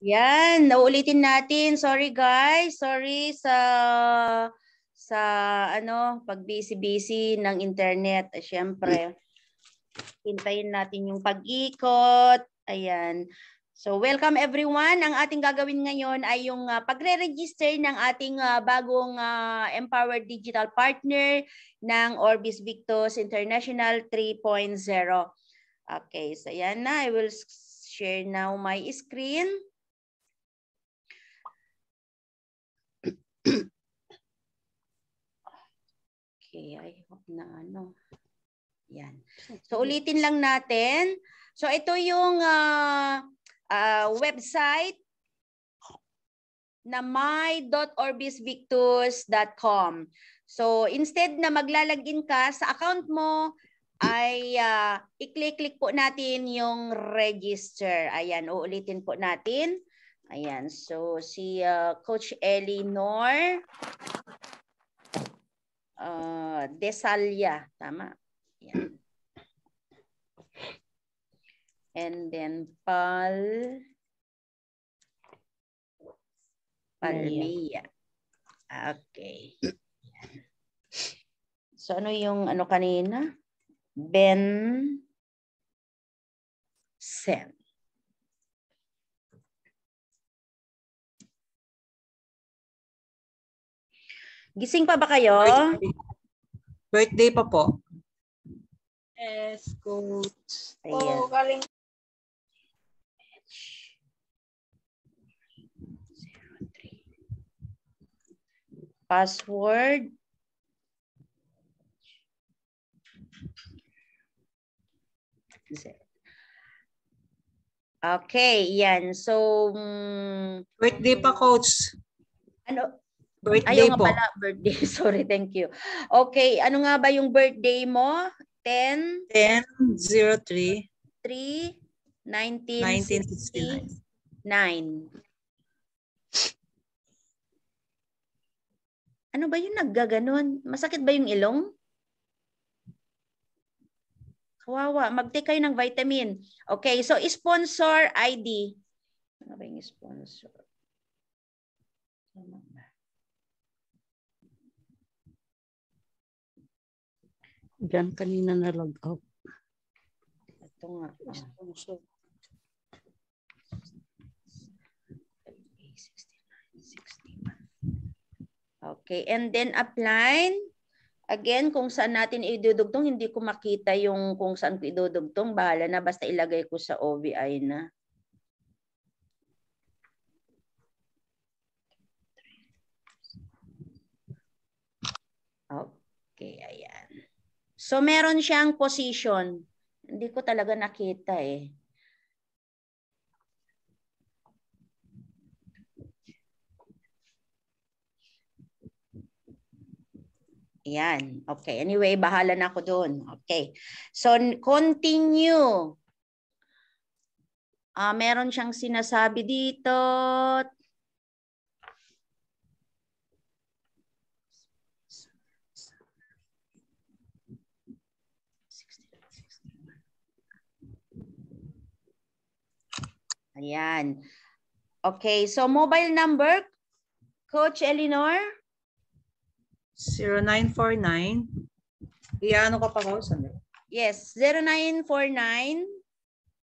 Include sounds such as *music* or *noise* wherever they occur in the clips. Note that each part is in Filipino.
Yan, naulitin natin. Sorry guys, sorry sa sa ano, pag busy-busy ng internet, eh, syempre. Hintayin natin yung pag-ikot. Ayan. So welcome everyone. Ang ating gagawin ngayon ay yung uh, pagre-register ng ating uh, bagong uh, Empowered Digital Partner ng Orbis Victus International 3.0. Okay, so yan na. I will share now my screen. *clears throat* okay, I hope na ano. Yan. So ulitin lang natin. So ito yung uh, uh, website na my.orbisvictus.com. So instead na maglalagin ka sa account mo, ay uh, i-click-click po natin yung register. Ayan, uulitin po natin. Ayan, so si uh, Coach Elinor uh, Desalia, tama? Ayan. And then Paul Palmia. Okay. So ano yung ano kanina? Ben Sen. Gising pa ba kayo? Birthday, Birthday pa po. Yes, coach. Ayan. Oh, galing. Password. Okay, yan. So, um, birthday pa, coach. Ano? Birthday Ayaw po. nga pala, birthday. *laughs* Sorry, thank you. Okay, ano nga ba yung birthday mo? 10? 10, 3, 1969. 1969. Ano ba yung naggaganon? Masakit ba yung ilong? Kawawa. Mag-take kayo ng vitamin. Okay, so sponsor ID. Ano ba yung sponsor? Tama. Diyan kanina na log out. Ito nga. Gusto ah. Okay, and then upline. Again, kung saan natin idudugtong, hindi ko makita yung kung saan ko idudugtong. Bahala na, basta ilagay ko sa OBI na. Okay, So meron siyang position. Hindi ko talaga nakita eh. Ayan. Okay. Anyway, bahala na ako doon. Okay. So, continue. Uh, meron siyang sinasabi dito. Ayan. Okay, so mobile number, Coach Eleanor? 0949. Iyaano ka pa ko? Yes, 0949.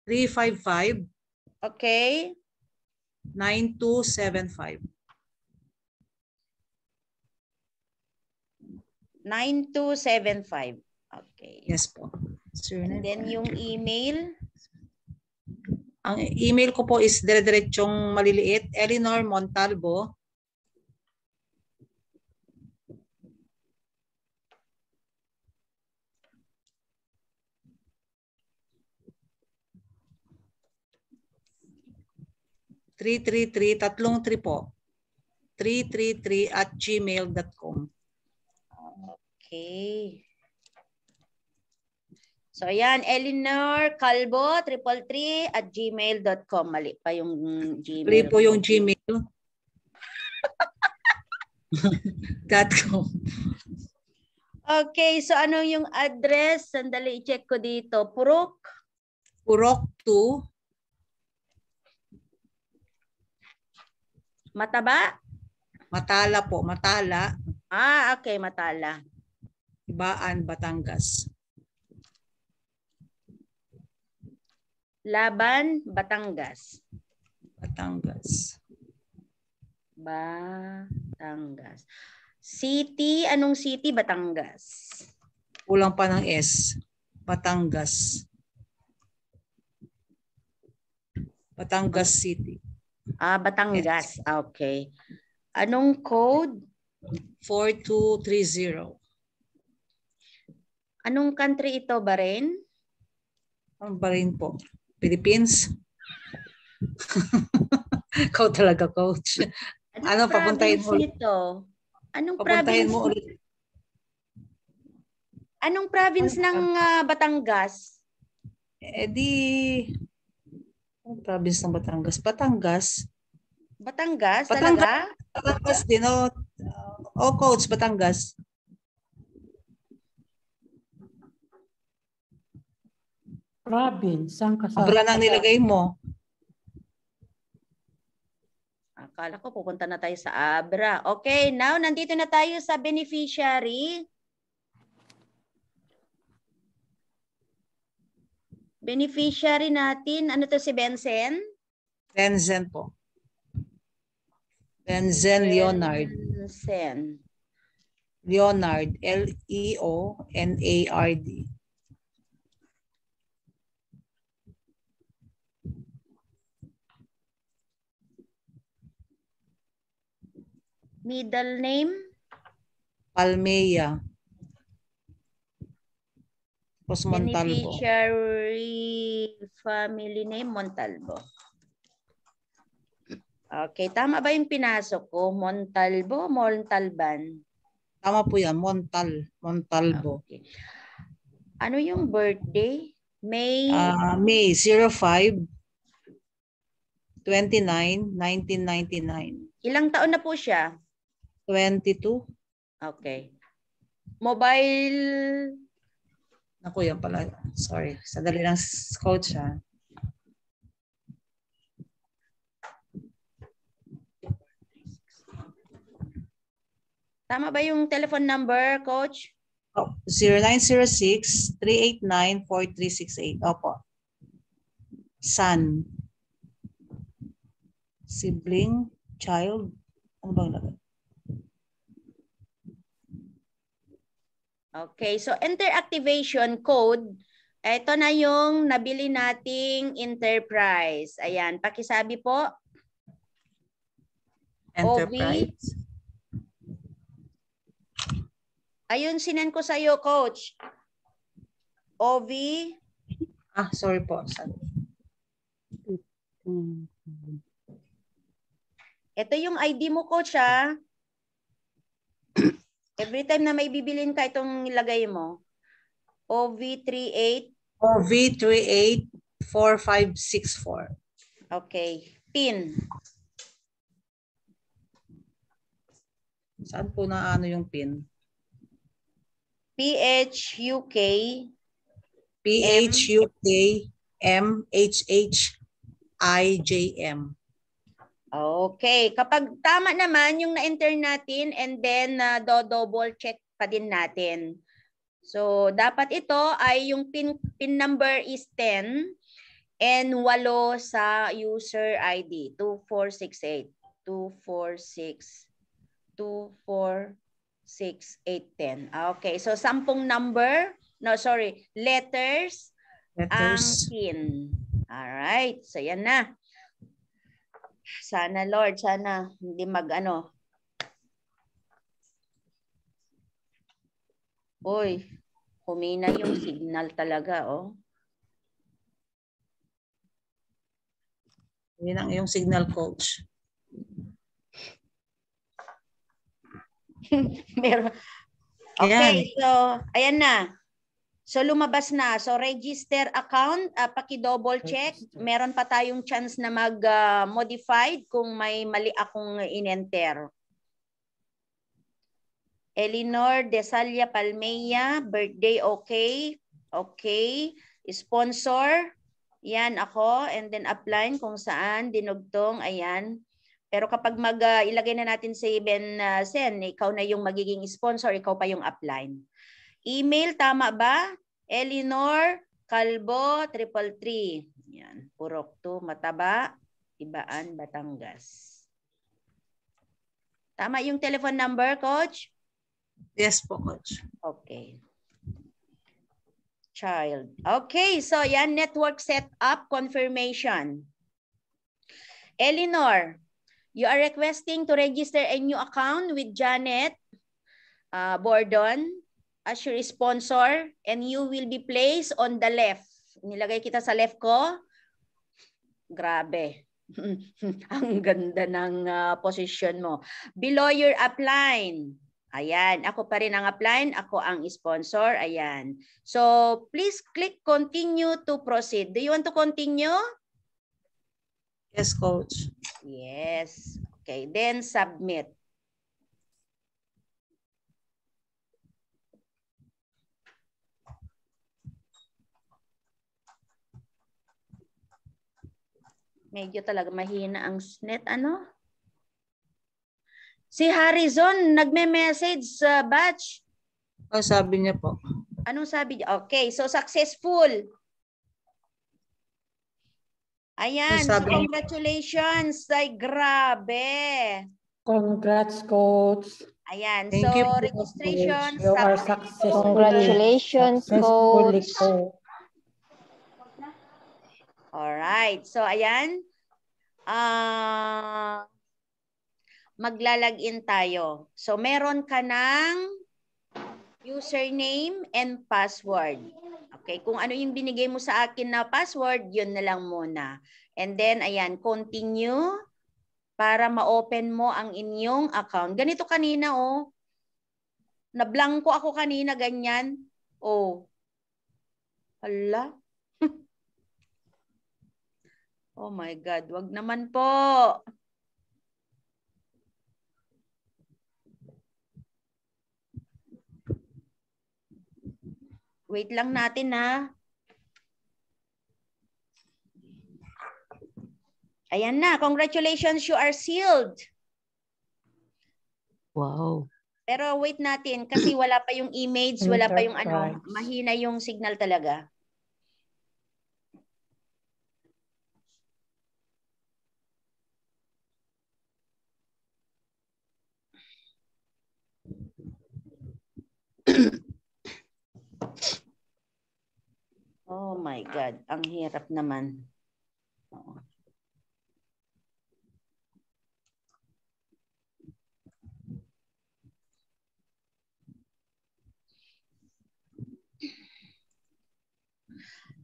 355. Okay. 9275. 9275. Okay. Yes po. Sure. And then yung email? Ang email ko po is dire diretsong maliliit, Eleanor Montalvo three three three tatlong three po. 333 at gmail.com. Okay. So ayan, Eleanor Calvo, 333 at gmail.com. Mali pa yung gmail. Mali po yung gmail. *laughs* Dot com. Okay, so ano yung address? Sandali, i-check ko dito. Purok? Purok 2. Mataba? Matala po, Matala. Ah, okay, Matala. Ibaan, Batangas. Laban, Batangas. Batangas. Batangas. City, anong city? Batangas. Kulang pa ng S. Batangas. Batangas City. Ah, Batangas. Yes. Okay. Anong code? 4230. Anong country ito, Bahrain? Ang Bahrain po. Philippines? *laughs* Ikaw talaga, coach. Anong ano, papuntahin mo? Ito? Anong papuntahin province? mo ulit? Anong province ng uh, Batangas? Eh di... Anong province ng Batangas? Batangas? Batangas? Batangas talaga? Batangas din, oh. Oh, coach, Batangas. Robin, saan ka sa... Abra na nilagay mo. Akala ko pupunta na tayo sa Abra. Okay, now nandito na tayo sa beneficiary. Beneficiary natin, ano to si Benzen? Benzen po. Benzen Leonard. Benzen. Leonard, L-E-O-N-A-R-D. Middle name? Palmea. Tapos Montalvo. Beneficiary family name, Montalvo. Okay, tama ba yung pinasok ko? Montalvo, Montalban? Tama po yan, Montal, Montalvo. Okay. Ano yung birthday? May? Uh, May 05, 29, 1999. Ilang taon na po siya? 22. Okay. Mobile. Naku, yan pala. Sorry. Sandali lang, coach. Ha? Tama ba yung telephone number, coach? Oh, 0906-389-4368. Opo. Son. Sibling. Child. Ano bang lagat? Okay, so enter activation code. Ito na yung nabili nating enterprise. Ayan, pakisabi po. Enterprise. OV. Ayun, sinan ko sa'yo, coach. OV. Ah, sorry po. Sorry. Ito yung ID mo, coach, ah. Every time na may bibilin ka, itong ilagay mo. OV38. OV384564. Okay. Pin. Saan po na ano yung pin? PHUK. PHUK M. M H H I J M. Okay, kapag tama naman yung na-enter natin and then uh, ah, do-double check pa din natin. So, dapat ito ay yung pin, pin number is 10 and 8 sa user ID, 2468. 246, 246, 8, Okay, so sampung number, no sorry, letters, letters. ang pin. Alright, so yan na. Sana Lord, sana hindi magano. Oy, humina yung signal talaga oh. Yun ang iyong signal coach. *laughs* Meron. Okay, yeah. so ayan na. So lumabas na. So register account, uh, paki-double check. Meron pa tayong chance na mag-modified ah, uh, kung may mali akong inenter. Elinor Desalia Palmeya, birthday okay. Okay. Sponsor, yan ako. And then upline kung saan, dinugtong, ayan. Pero kapag mag uh, ilagay na natin si Ben uh, Sen, ikaw na yung magiging sponsor, ikaw pa yung upline. Email, tama ba? Eleanor Calbo, triple three. Yan, Purok 2, Mataba, Ibaan, Batangas. Tama yung telephone number, Coach? Yes po, Coach. Okay. Child. Okay, so yan, network setup confirmation. Eleanor, you are requesting to register a new account with Janet uh, Bordon as your sponsor and you will be placed on the left. Nilagay kita sa left ko. Grabe. *laughs* Ang ganda ng uh, position mo. Below your upline. Ayan, ako pa rin ang upline, ako ang sponsor, ayan. So, please click continue to proceed. Do you want to continue? Yes, coach. Yes. Okay, then submit. Medyo talaga mahina ang net. Ano? Si Harrison, nagme-message sa batch. Oh, sabi niya po. Anong sabi niya? Okay, so successful. Ayan, so congratulations. Ay, grabe. Congrats, coach. Ayan, Thank so you, registration. You are successful. Congratulations, coach. Alright. So, ayan. Uh, maglalagin tayo. So, meron ka ng username and password. Okay, kung ano yung binigay mo sa akin na password, yun na lang muna. And then, ayan, continue para ma-open mo ang inyong account. Ganito kanina, oh. Nablangko ako kanina, ganyan. Oh. Hala. Oh my God, wag naman po. Wait lang natin ha. Ayan na, congratulations, you are sealed. Wow. Pero wait natin kasi wala pa yung image, wala pa yung ano, mahina yung signal talaga. Oh my God, ang hirap naman.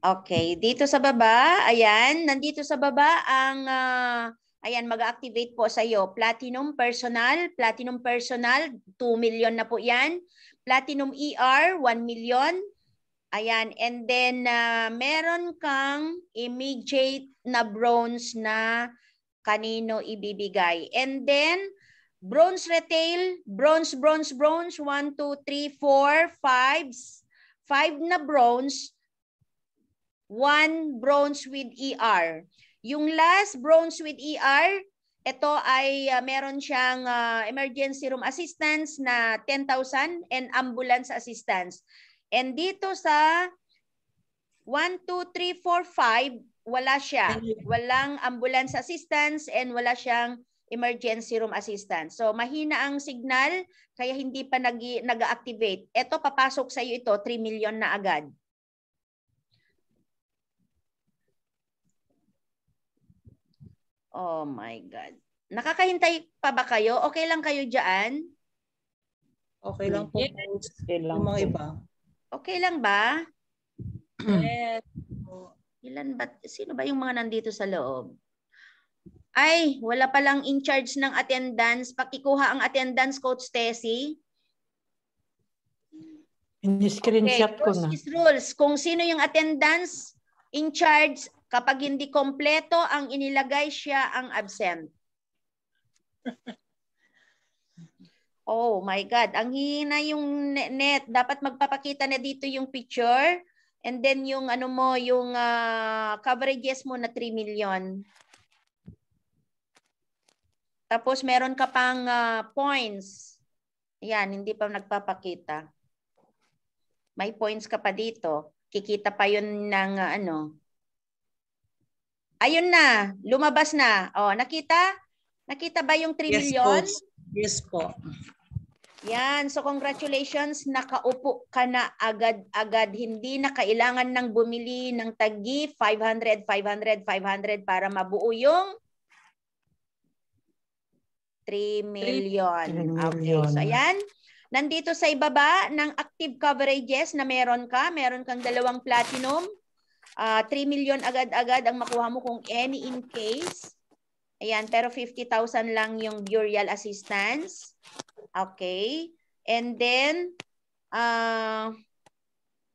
Okay, dito sa baba, ayan, nandito sa baba ang uh, Ayan, mag-activate po sa iyo. Platinum Personal, Platinum Personal, 2 million na po yan. Platinum ER, 1 million. Ayan, and then uh, meron kang immediate na bronze na kanino ibibigay. And then, bronze retail, bronze, bronze, bronze, 1, 2, 3, 4, 5, 5 na bronze, 1 bronze with ER. Yung last, Bronze with ER, ito ay uh, meron siyang uh, emergency room assistance na 10,000 and ambulance assistance. And dito sa 1, 2, 3, 4, 5, wala siya. Walang ambulance assistance and wala siyang emergency room assistance. So mahina ang signal kaya hindi pa nag-activate. Ito papasok sa iyo ito 3 million na agad. Oh my God. Nakakahintay pa ba kayo? Okay lang kayo dyan? Okay lang po. Yes. Okay lang yung mga iba. Okay lang ba? yes. Ilan ba? Sino ba yung mga nandito sa loob? Ay, wala palang in charge ng attendance. Pakikuha ang attendance, Coach Tessie. In-screenshot okay. ko na. Rules. Kung sino yung attendance in charge Kapag hindi kompleto ang inilagay, siya ang absent. *laughs* Oh my God, ang hina yung net. Dapat magpapakita na dito yung picture and then yung ano mo, yung uh, coverages mo na 3 million. Tapos meron ka pang uh, points. Yan, hindi pa nagpapakita. May points ka pa dito. Kikita pa yun ng uh, ano, Ayun na, lumabas na. Oh, nakita? Nakita ba yung 3 yes, million? Po. Yes po. Yan, so congratulations, nakaupo ka na agad-agad. Hindi na kailangan ng bumili ng tagi 500, 500, 500 para mabuo yung 3 million. 3 million. Okay, so ayan. Nandito sa ibaba ng active coverages na meron ka, meron kang dalawang platinum, Uh, ah, 3 million agad-agad ang makuha mo kung any in case. Ayan, pero 50,000 lang yung burial assistance. Okay. And then, uh,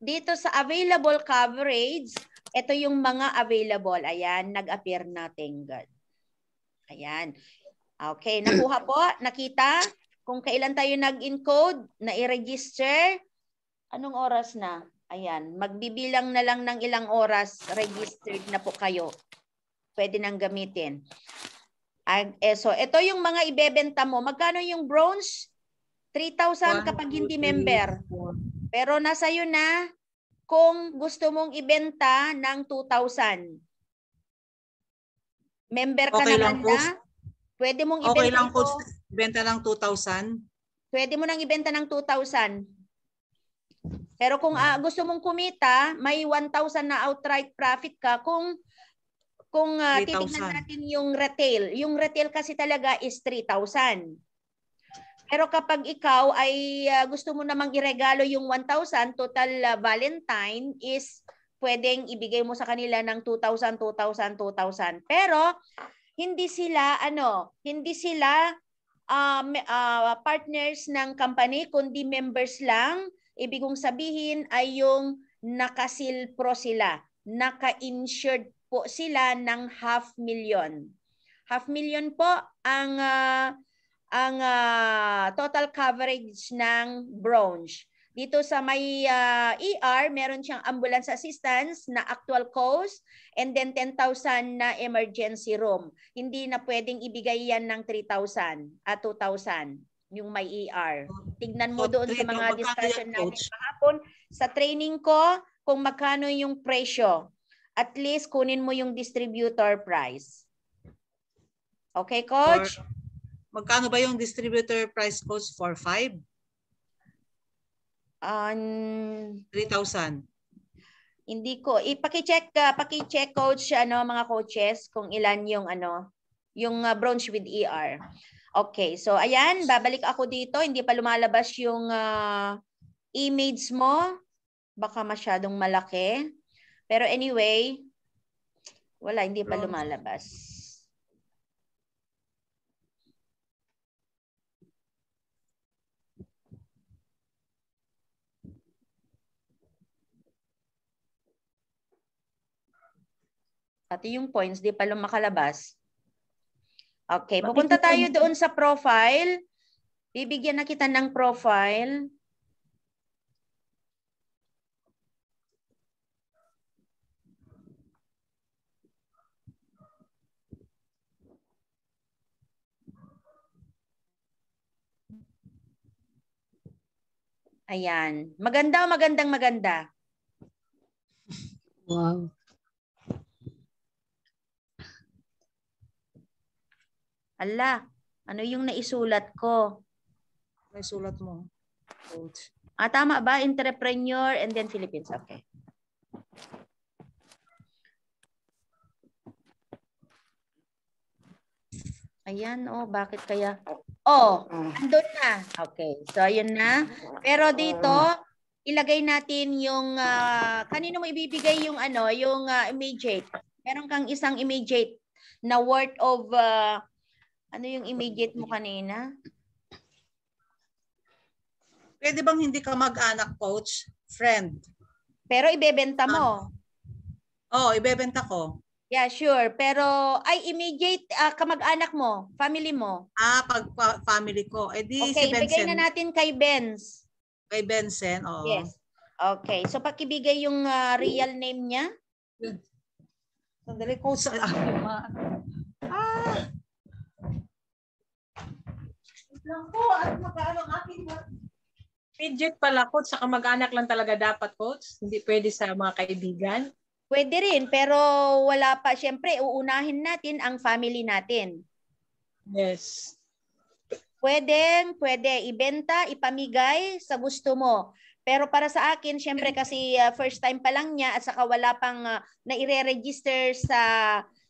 dito sa available coverage, ito yung mga available. Ayan, nag-appear na. Thank Ayan. Okay, nakuha po, nakita. Kung kailan tayo nag-encode, na-register, anong oras na? Ayan, magbibilang na lang ng ilang oras, registered na po kayo. Pwede nang gamitin. Eh, so, ito yung mga ibebenta mo. Magkano yung bronze? 3,000 kapag hindi member. Pero nasa iyo na kung gusto mong ibenta ng 2,000. Member ka okay naman lang, na, pwede mong ibenta. Okay lang, coach. Benta ng 2,000? Pwede mo nang ibenta ng 2,000. Pero kung uh, gusto mong kumita, may 1,000 na outright profit ka kung kung ah, uh, titingnan natin yung retail. Yung retail kasi talaga is 3,000. Pero kapag ikaw ay uh, gusto mo namang iregalo yung 1,000, total uh, Valentine is pwedeng ibigay mo sa kanila ng 2,000, 2,000, 2,000. Pero hindi sila ano, hindi sila um, uh, partners ng company kundi members lang ibig kong sabihin ay yung nakasilpro sila, naka-insured po sila ng half million. Half million po ang uh, ang uh, total coverage ng bronze. Dito sa may uh, ER, meron siyang ambulance assistance na actual cost and then 10,000 na emergency room. Hindi na pwedeng ibigay yan ng 3,000 at 2,000 yung may ER. Tignan mo so, doon sa mga ito, discussion natin kahapon. Sa training ko, kung magkano yung presyo, at least kunin mo yung distributor price. Okay, coach? Or, magkano ba yung distributor price, coach, for 5? Um, 3,000. Hindi ko. Ipaki-check uh, paki-check coach ano mga coaches kung ilan yung ano yung uh, ah, bronze with ER. Okay, so ayan, babalik ako dito. Hindi pa lumalabas yung uh, image mo. Baka masyadong malaki. Pero anyway, wala, hindi pa lumalabas. Pati yung points, di pa lumakalabas. Okay, pupunta tayo doon sa profile. Bibigyan na kita ng profile. Ayan. Maganda o magandang maganda? Wow. Ala, ano yung naisulat ko? Naisulat mo. Coach. Ah, tama ba? Entrepreneur and then Philippines. Okay. Ayan, oh, bakit kaya? Oh, andun na. Okay, so ayun na. Pero dito, ilagay natin yung, uh, kanino mo ibibigay yung ano, yung uh, immediate. Meron kang isang immediate na worth of uh, ano yung immediate mo kanina? Pwede bang hindi ka mag-anak, coach? Friend. Pero ibebenta mo. Oo, ah. oh, ibebenta ko. Yeah, sure. Pero ay immediate uh, kamag-anak mo, family mo. Ah, pag family ko. Eh di okay, si Benson. ibigay na natin kay Benz. Kay Benson, oo. Yes. Okay. So pakibigay yung uh, real name niya. Sandali, ko sa *laughs* Ah! Naku, at magkaano aking Fidget pala, coach. Sa kamag-anak lang talaga dapat, coach. Hindi pwede sa mga kaibigan. Pwede rin, pero wala pa. Siyempre, uunahin natin ang family natin. Yes. Pwede, pwede. Ibenta, ipamigay sa gusto mo. Pero para sa akin, syempre kasi uh, first time pa lang niya at saka wala pang uh, naire-register sa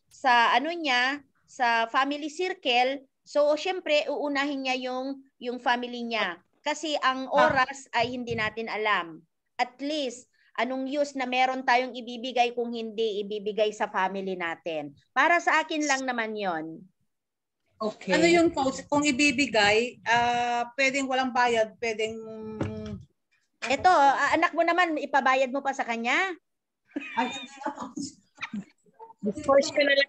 sa ano niya, sa family circle, So syempre uunahin niya yung yung family niya kasi ang ah. oras ay hindi natin alam. At least anong use na meron tayong ibibigay kung hindi ibibigay sa family natin. Para sa akin lang naman 'yon. Okay. Ano yung coach? Kung ibibigay, uh, pwedeng walang bayad, pwedeng... Ito, uh, ah, anak mo naman, ipabayad mo pa sa kanya? Discourse *laughs* ko na lang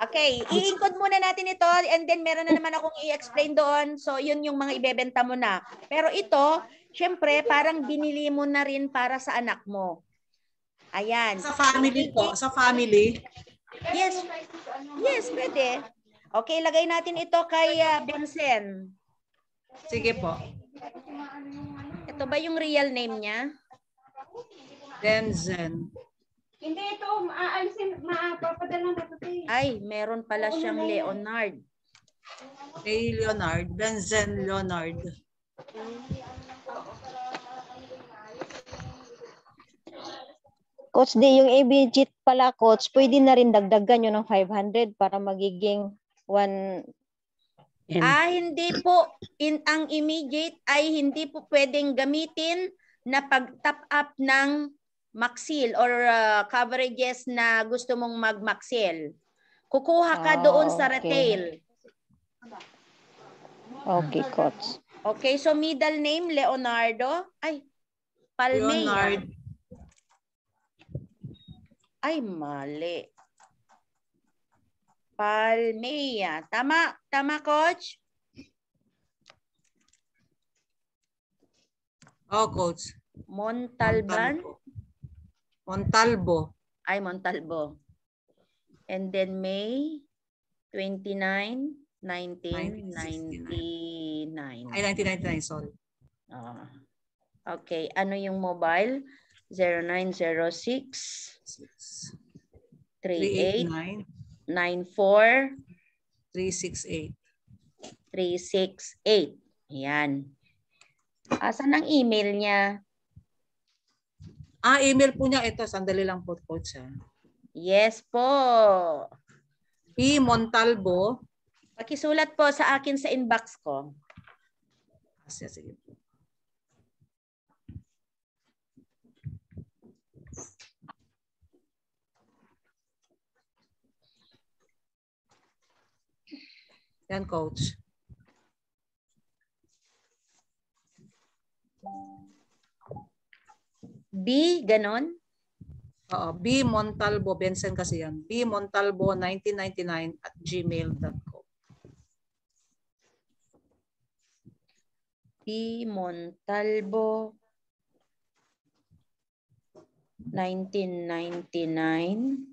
Okay, iingkod muna natin ito and then meron na naman akong i-explain doon. So, yun yung mga ibebenta mo na. Pero ito, syempre, parang binili mo na rin para sa anak mo. Ayan. Sa family po, sa family. Yes. Yes, pwede. Okay, lagay natin ito kay uh, Bensen. Sige po. Ito ba yung real name niya? Denzen. Hindi, ito, maalisin, mapapadala na ito. Ay, meron pala Oo, siyang Leonard. Kay Leonard, Benzen Leonard. Coach D, yung ABG pala, Coach, pwede na rin dagdagan yun ng 500 para magiging 1... Ah, hindi po. In, ang immediate ay hindi po pwedeng gamitin na pag-top up ng maxil or uh, coverages na gusto mong magmaxil. Kukuha ka oh, doon sa retail. Okay, coach. Okay, so middle name Leonardo. Ay, Palmea. Leonard. Ay, mali. Palmea. Tama, tama coach? Oh, coach. Montalban. Montalban. Montalbo. Ay, Montalbo. And then May 29, 1999. Ay, 1999, sorry. Oh. Okay, ano yung mobile? 0906 38 94 368 368. Ayan. Asan ang email niya? Ah, email po niya. Ito, sandali lang po, coach. Ha? Yes po. P. Montalbo. Pakisulat po sa akin sa inbox ko. Sige, sige po. Yan, coach. B, ganon? Oo, B. Montalbo, Benson kasi yan. B. Montalbo 1999 at gmail.com. B. Montalbo 1999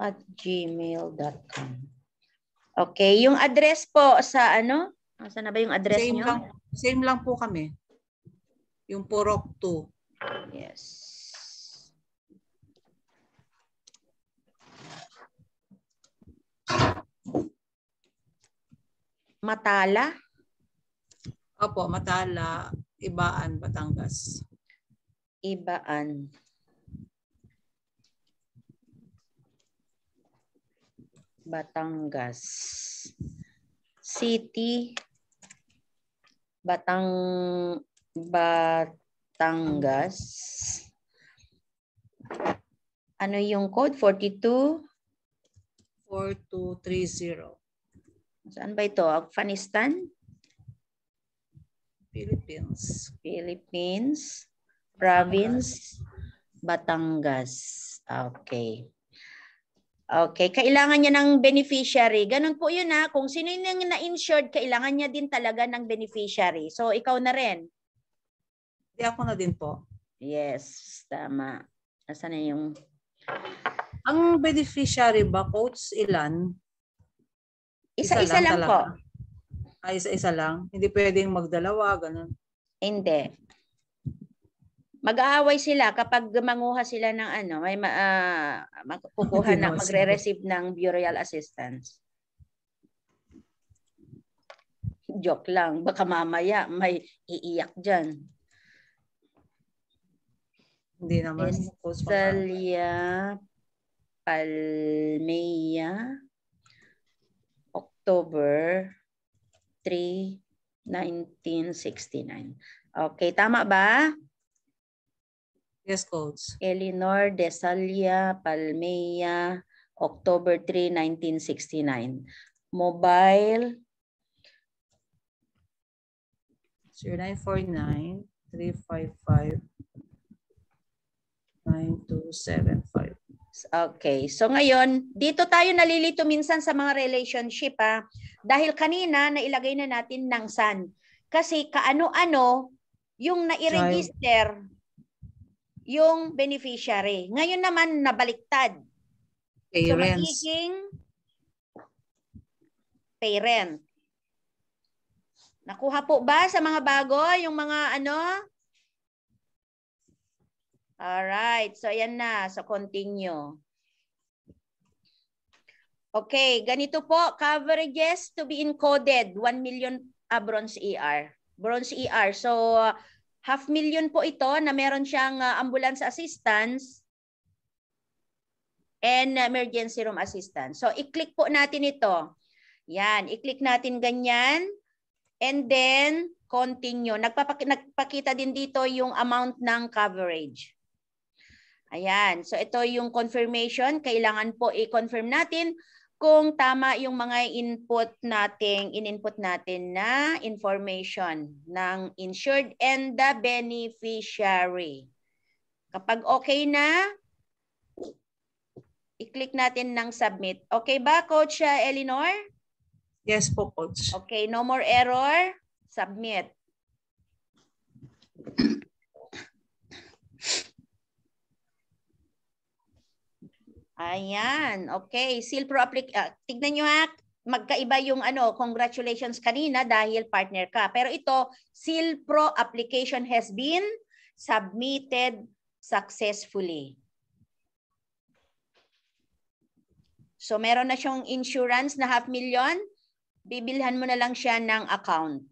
at gmail.com. Okay, yung address po sa ano? Saan na ba yung address Same niyo? Same lang po kami. Yung Porok 2. Yes. Matala? Opo, Matala, Ibaan, Batangas. Ibaan. Batangas. City Batang Batangas. Ano yung code? 42? 4230. Saan ba ito? Afghanistan? Philippines. Philippines. Province? Batangas. Okay. Okay, kailangan niya ng beneficiary. Ganun po yun ha. Kung sino yung na-insured, kailangan niya din talaga ng beneficiary. So, ikaw na rin. Di ako na din po. Yes, tama. Asan na yung... Ang beneficiary ba, coach, ilan? Isa-isa isa lang, po. Ay, ah, isa-isa lang? Hindi pwedeng magdalawa, ganun? Hindi mag-aaway sila kapag manguha sila ng ano, may ma, uh, ah, makukuha na magre-receive ng burial assistance. Joke lang, baka mamaya may iiyak diyan. Hindi naman. Estalia Palmeya October 3, 1969. Okay, tama ba? Yes, coach. Eleanor Desalia Palmeya, October 3, 1969. Mobile 0949 355 9275. Okay. So ngayon, dito tayo nalilito minsan sa mga relationship ha. Dahil kanina nailagay na natin ng san. Kasi kaano-ano yung nai-register yung beneficiary. Ngayon naman, nabaliktad. Parents. So, magiging parent. Nakuha po ba sa mga bago yung mga ano? Alright. So, ayan na. So, continue. Okay. Ganito po. Coverages to be encoded. 1 million uh, bronze ER. Bronze ER. So, uh, Half million po ito na meron siyang uh, ambulance assistance and emergency room assistance. So i-click po natin ito. Yan, i-click natin ganyan. And then continue. Nagpapak nagpakita din dito yung amount ng coverage. Ayan. So ito yung confirmation. Kailangan po i-confirm natin kung tama yung mga input nating in-input natin na information ng insured and the beneficiary. Kapag okay na, i-click natin ng submit. Okay ba, Coach uh, Eleanor? Yes po, Coach. Okay, no more error. Submit. Ayan, okay. Silpro applic uh, tignan nyo ha, ah, magkaiba yung ano, congratulations kanina dahil partner ka. Pero ito, seal pro application has been submitted successfully. So meron na siyang insurance na half million, bibilhan mo na lang siya ng account.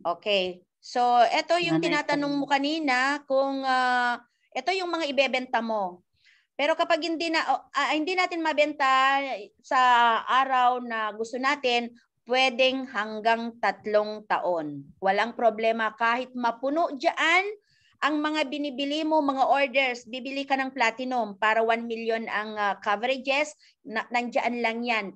Okay. So, ito yung tinatanong mo kanina kung uh, ah, ito yung mga ibebenta mo. Pero kapag hindi na uh, hindi natin mabenta sa araw na gusto natin, pwedeng hanggang tatlong taon. Walang problema kahit mapuno diyan ang mga binibili mo, mga orders, bibili ka ng platinum para 1 million ang uh, coverages, na, nandiyan lang yan.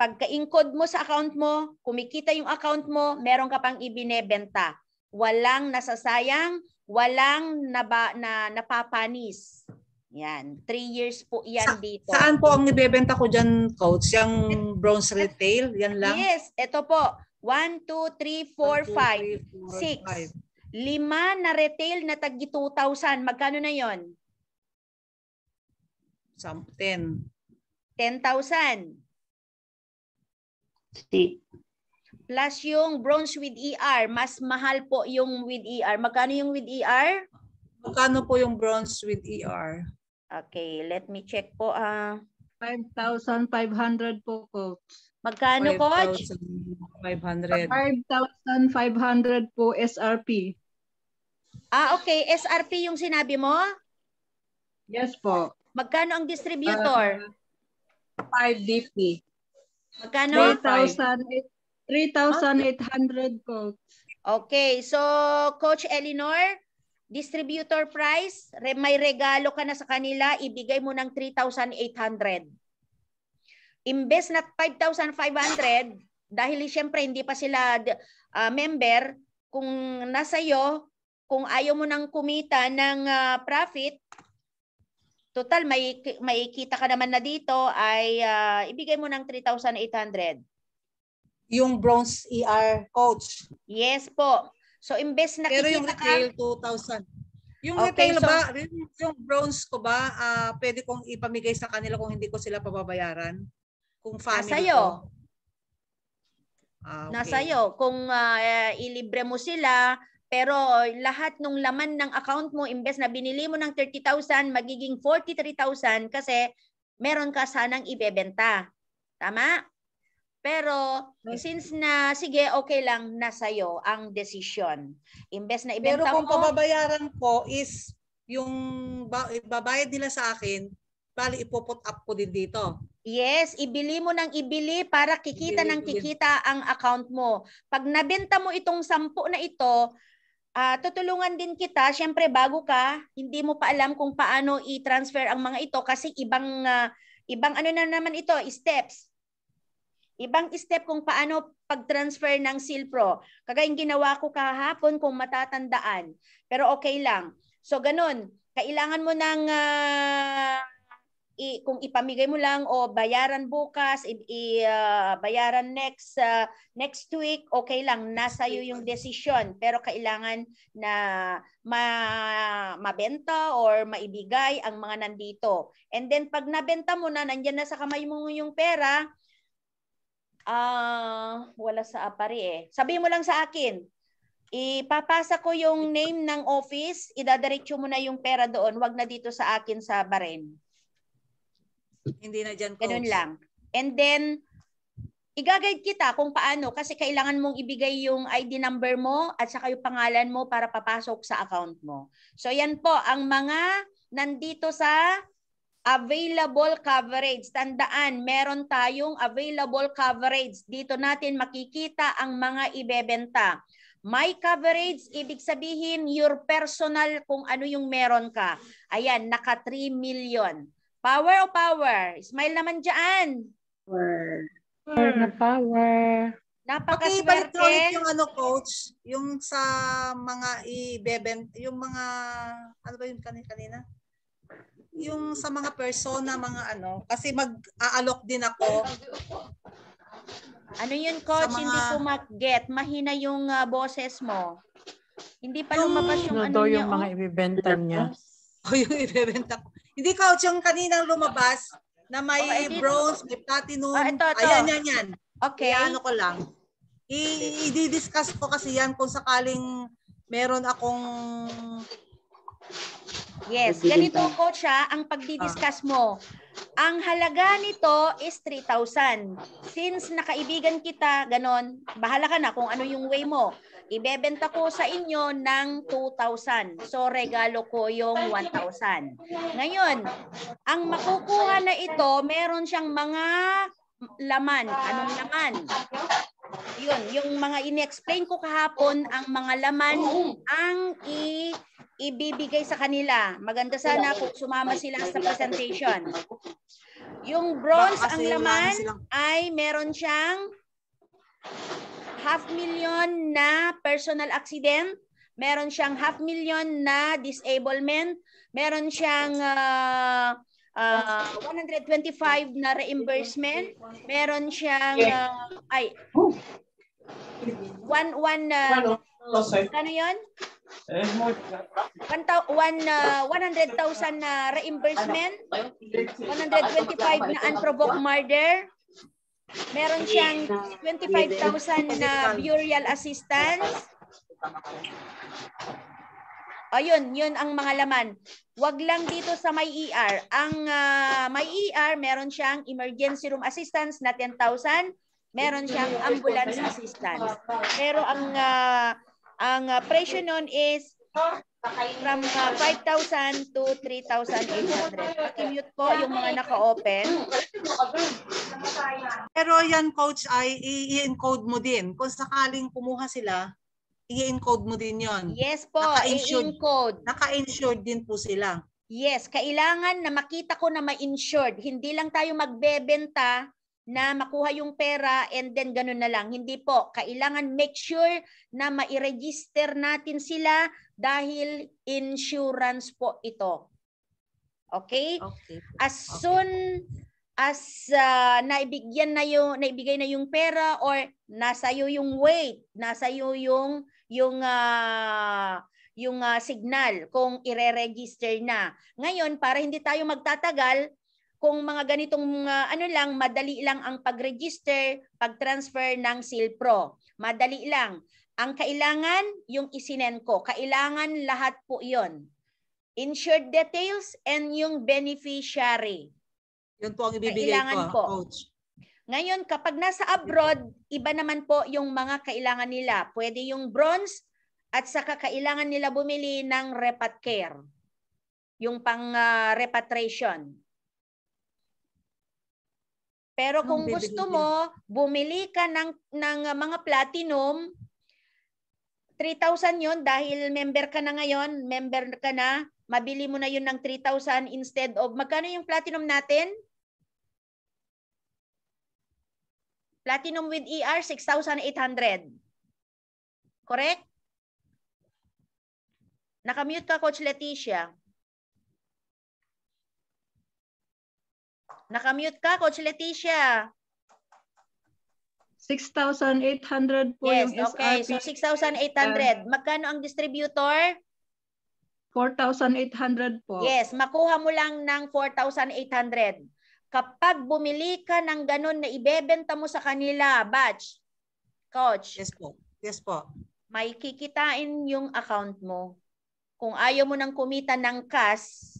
Pagka-encode mo sa account mo, kumikita yung account mo, meron ka pang ibinebenta walang nasasayang, walang naba, na napapanis. Yan, three years po yan Sa, dito. Saan po ang ibebenta ko dyan, coach? Yung bronze retail? Yan lang? Yes, ito po. 1, 2, 3, 4, 5, 6. Lima na retail na tag 2,000. Magkano na yon? Some, 10. 10,000. Si. Plus yung bronze with ER, mas mahal po yung with ER. Magkano yung with ER? Magkano po yung bronze with ER? Okay, let me check po. Uh, ah. 5,500 po, coach. Magkano, 5, coach? 5,500. 5,500 po, SRP. Ah, okay. SRP yung sinabi mo? Yes po. Magkano ang distributor? Uh, 5 DP. Magkano? 3,800 3,800 coach. Okay, so Coach Eleanor, distributor price, may regalo ka na sa kanila, ibigay mo ng 3,800. Imbes na 5,500, dahil siyempre hindi pa sila uh, member, kung nasa iyo, kung ayaw mo nang kumita ng uh, profit, total may, may kita ka naman na dito, ay uh, ibigay mo ng 3,800 yung bronze ER coach. Yes po. So imbes na Pero yung retail ka, 2,000. Yung okay, retail so, ba, yung bronze ko ba, uh, pwede kong ipamigay sa kanila kung hindi ko sila pababayaran? Kung family Nasa iyo. ko. Ah, okay. Nasa Kung uh, ilibre mo sila, pero lahat ng laman ng account mo, imbes na binili mo ng 30,000, magiging 43,000 kasi meron ka sanang ibebenta. Tama? Pero mm. since na sige okay lang na sa'yo ang decision. Imbes na ibenta mo. Pero kung ko, pababayaran ko is yung babayad nila sa akin, bali ipopot up ko din dito. Yes, ibili mo ng ibili para kikita ibili, ng kikita ibili. ang account mo. Pag nabenta mo itong sampu na ito, uh, tutulungan din kita. Siyempre, bago ka, hindi mo pa alam kung paano i-transfer ang mga ito kasi ibang uh, ibang ano na naman ito, steps. Ibang step kung paano pag-transfer ng Silpro. Kagayang ginawa ko kahapon kung matatandaan. Pero okay lang. So ganun, kailangan mo ng uh, ah, i- kung ipamigay mo lang o bayaran bukas, i, i- uh, bayaran next uh, next week, okay lang, nasa iyo yung desisyon. Pero kailangan na ma- mabenta or maibigay ang mga nandito. And then pag nabenta mo na, nandiyan na sa kamay mo yung pera, Ah, uh, wala sa apari eh. Sabi mo lang sa akin. Ipapasa ko yung name ng office, idadiretso mo na yung pera doon, wag na dito sa akin sa Baren. Hindi na diyan ko. Ganun lang. And then igagayad kita kung paano kasi kailangan mong ibigay yung ID number mo at saka yung pangalan mo para papasok sa account mo. So yan po ang mga nandito sa available coverage. Tandaan, meron tayong available coverage. Dito natin makikita ang mga ibebenta. My coverage, ibig sabihin your personal kung ano yung meron ka. Ayan, naka 3 million. Power o power? Smile naman dyan. Power. Power na power. Napakaswerte. Okay, balik ulit yung ano coach, yung sa mga ibebenta, yung mga, ano ba yung kanina? yung sa mga persona, mga ano, kasi mag-aalok din ako. Ano yun, coach? Mga... Hindi ko mag-get. Mahina yung uh, boses mo. Hindi pa lumabas yung no, ano, ano niya. yung oh. mga oh. ibibenta niya. O *laughs* oh, yung ibibenta ko. Hindi, coach, yung kaninang lumabas na may oh, eh, bronze, may platinum. Oh, ito, ito. Ayan, yan, yan. Okay. Kaya ano ko lang. I-discuss ko kasi yan kung sakaling meron akong Yes, ganito coach ha, ang pagdi-discuss ah. mo. Ang halaga nito is 3,000. Since nakaibigan kita, ganon, bahala ka na kung ano yung way mo. Ibebenta ko sa inyo ng 2,000. So, regalo ko yung 1,000. Ngayon, ang makukuha na ito, meron siyang mga laman. Ah. Anong laman? Yun, yung mga inexplain ko kahapon, ang mga laman ang i ibibigay sa kanila. Maganda sana kung sumama sila sa presentation. Yung bronze, ang laman ay meron siyang half million na personal accident, meron siyang half million na disablement, meron siyang uh, uh, ah, 125 na reimbursement. Meron siyang uh, ay one one uh, ano 'yon? One, one, uh, 100,000 na reimbursement, 125 na unprovoked murder, meron siyang 25,000 na burial assistance, Ayun, yun ang mga laman. Wag lang dito sa may ER. Ang uh, may ER, meron siyang emergency room assistance na 10,000. Meron siyang ambulance assistance. Pero ang uh, ang uh, presyo noon is from uh, 5,000 to 3,800. Pakimute po yung mga naka-open. Pero yan, coach, ay i-encode mo din. Kung sakaling kumuha sila i-encode mo din yon. Yes po, i-encode. Naka-insured din po sila. Yes, kailangan na makita ko na ma-insured. Hindi lang tayo magbebenta na makuha yung pera and then ganun na lang. Hindi po. Kailangan make sure na ma-register natin sila dahil insurance po ito. Okay? okay. As soon as uh, naibigyan na yung naibigay na yung pera or nasa iyo yung weight, nasa iyo yung yung uh, yung uh, signal kung ire-register na. Ngayon, para hindi tayo magtatagal, kung mga ganitong uh, ano lang, madali lang ang pag-register, pag-transfer ng SILPRO. Madali lang. Ang kailangan, yung isinen ko. Kailangan lahat po yon. Insured details and yung beneficiary. Yun po ang ibibigay kailangan ko, po. coach. Ngayon, kapag nasa abroad, iba naman po yung mga kailangan nila. Pwede yung bronze at saka kailangan nila bumili ng repat care. Yung pang uh, repatriation. Pero kung gusto mo, bumili ka ng, ng ah, mga platinum, 3,000 yon dahil member ka na ngayon, member ka na, mabili mo na yun ng 3,000 instead of, magkano yung platinum natin? Platinum with ER, 6,800. Correct? Nakamute ka, Coach Leticia. Nakamute ka, Coach Leticia. 6,800 po yes, yung okay. SRP. So 6,800. Um, Magkano ang distributor? 4,800 po. Yes, makuha mo lang ng 4,800 kapag bumili ka ng ganun na ibebenta mo sa kanila, batch, coach. Yes po. Yes po. May kikitain yung account mo. Kung ayaw mo nang kumita ng cash,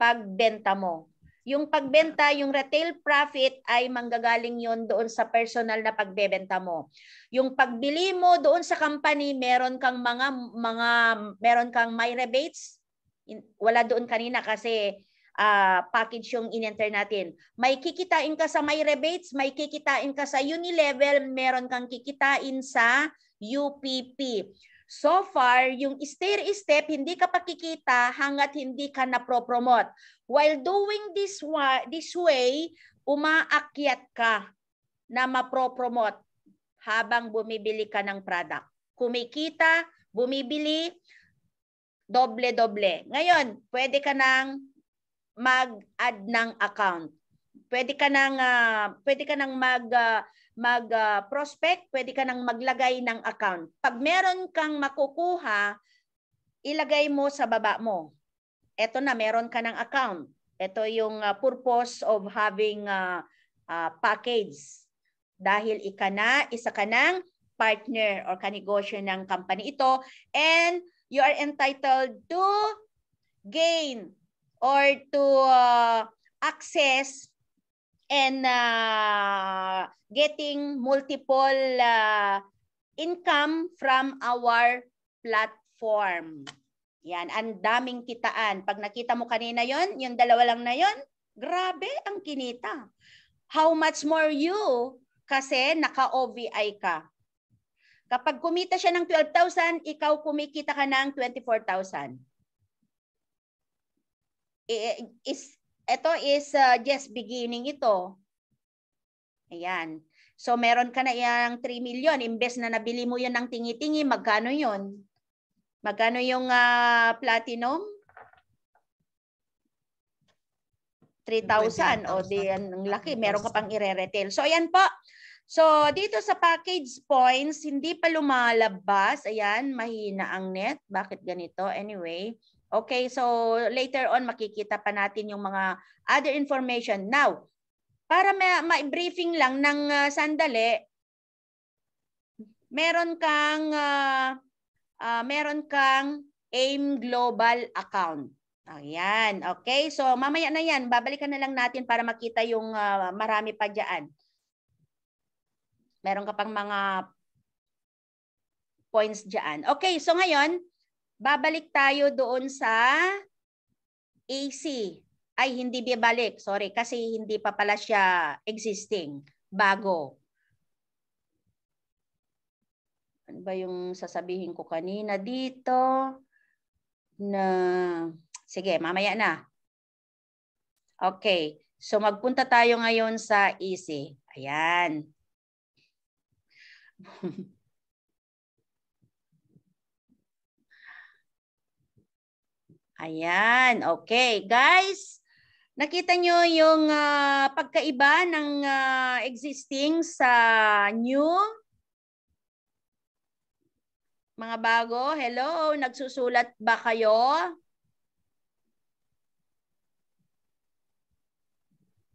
pagbenta mo. Yung pagbenta, yung retail profit ay manggagaling yon doon sa personal na pagbebenta mo. Yung pagbili mo doon sa company, meron kang mga mga meron kang may rebates. wala doon kanina kasi uh, package yung in-enter natin. May kikitain ka sa may rebates, may kikitain ka sa Unilevel, meron kang kikitain sa UPP. So far, yung stair-step, hindi ka pakikita hanggat hindi ka na-promote. While doing this, wa- this way, umaakyat ka na ma-promote habang bumibili ka ng product. Kumikita, bumibili, doble-doble. Ngayon, pwede ka nang mag-add ng account. Pwede ka nang uh, pwede ka nang mag uh, mag uh, prospect, pwede ka nang maglagay ng account. Pag meron kang makukuha, ilagay mo sa baba mo. Ito na meron ka ng account. Ito yung uh, purpose of having uh, uh, package dahil ika na, isa ka nang partner or kanegosyo ng company ito and you are entitled to gain or to uh, access and uh, getting multiple uh, income from our platform. Yan, ang daming kitaan. Pag nakita mo kanina yon, yung dalawa lang na yon, grabe ang kinita. How much more you kasi naka-OVI ka. Kapag kumita siya ng 12,000, ikaw kumikita ka ng 24,000 is ito is uh, just beginning ito. Ayan. So meron ka na yang 3 million. Imbes na nabili mo 'yon ng tingi-tingi, magkano 'yon? Magkano yung uh, platinum? 3,000. O di ang laki. Meron ka pang ire-retail. So ayan po. So dito sa package points, hindi pa lumalabas. Ayan, mahina ang net. Bakit ganito? Anyway, Okay, so later on makikita pa natin yung mga other information. Now, para may briefing lang ng uh, sandali, meron kang uh, uh, meron kang AIM Global account. Ayan, okay? So mamaya na 'yan, babalikan na lang natin para makita yung uh, marami pa diyan. Meron ka pang mga points diyan. Okay, so ngayon, babalik tayo doon sa AC. Ay, hindi bibalik. Sorry, kasi hindi pa pala siya existing. Bago. Ano ba yung sasabihin ko kanina dito? Na... Sige, mamaya na. Okay. So magpunta tayo ngayon sa easy. Ayan. *laughs* Ayan, okay. Guys, nakita nyo yung uh, pagkaiba ng uh, existing sa new? Mga bago, hello, nagsusulat ba kayo?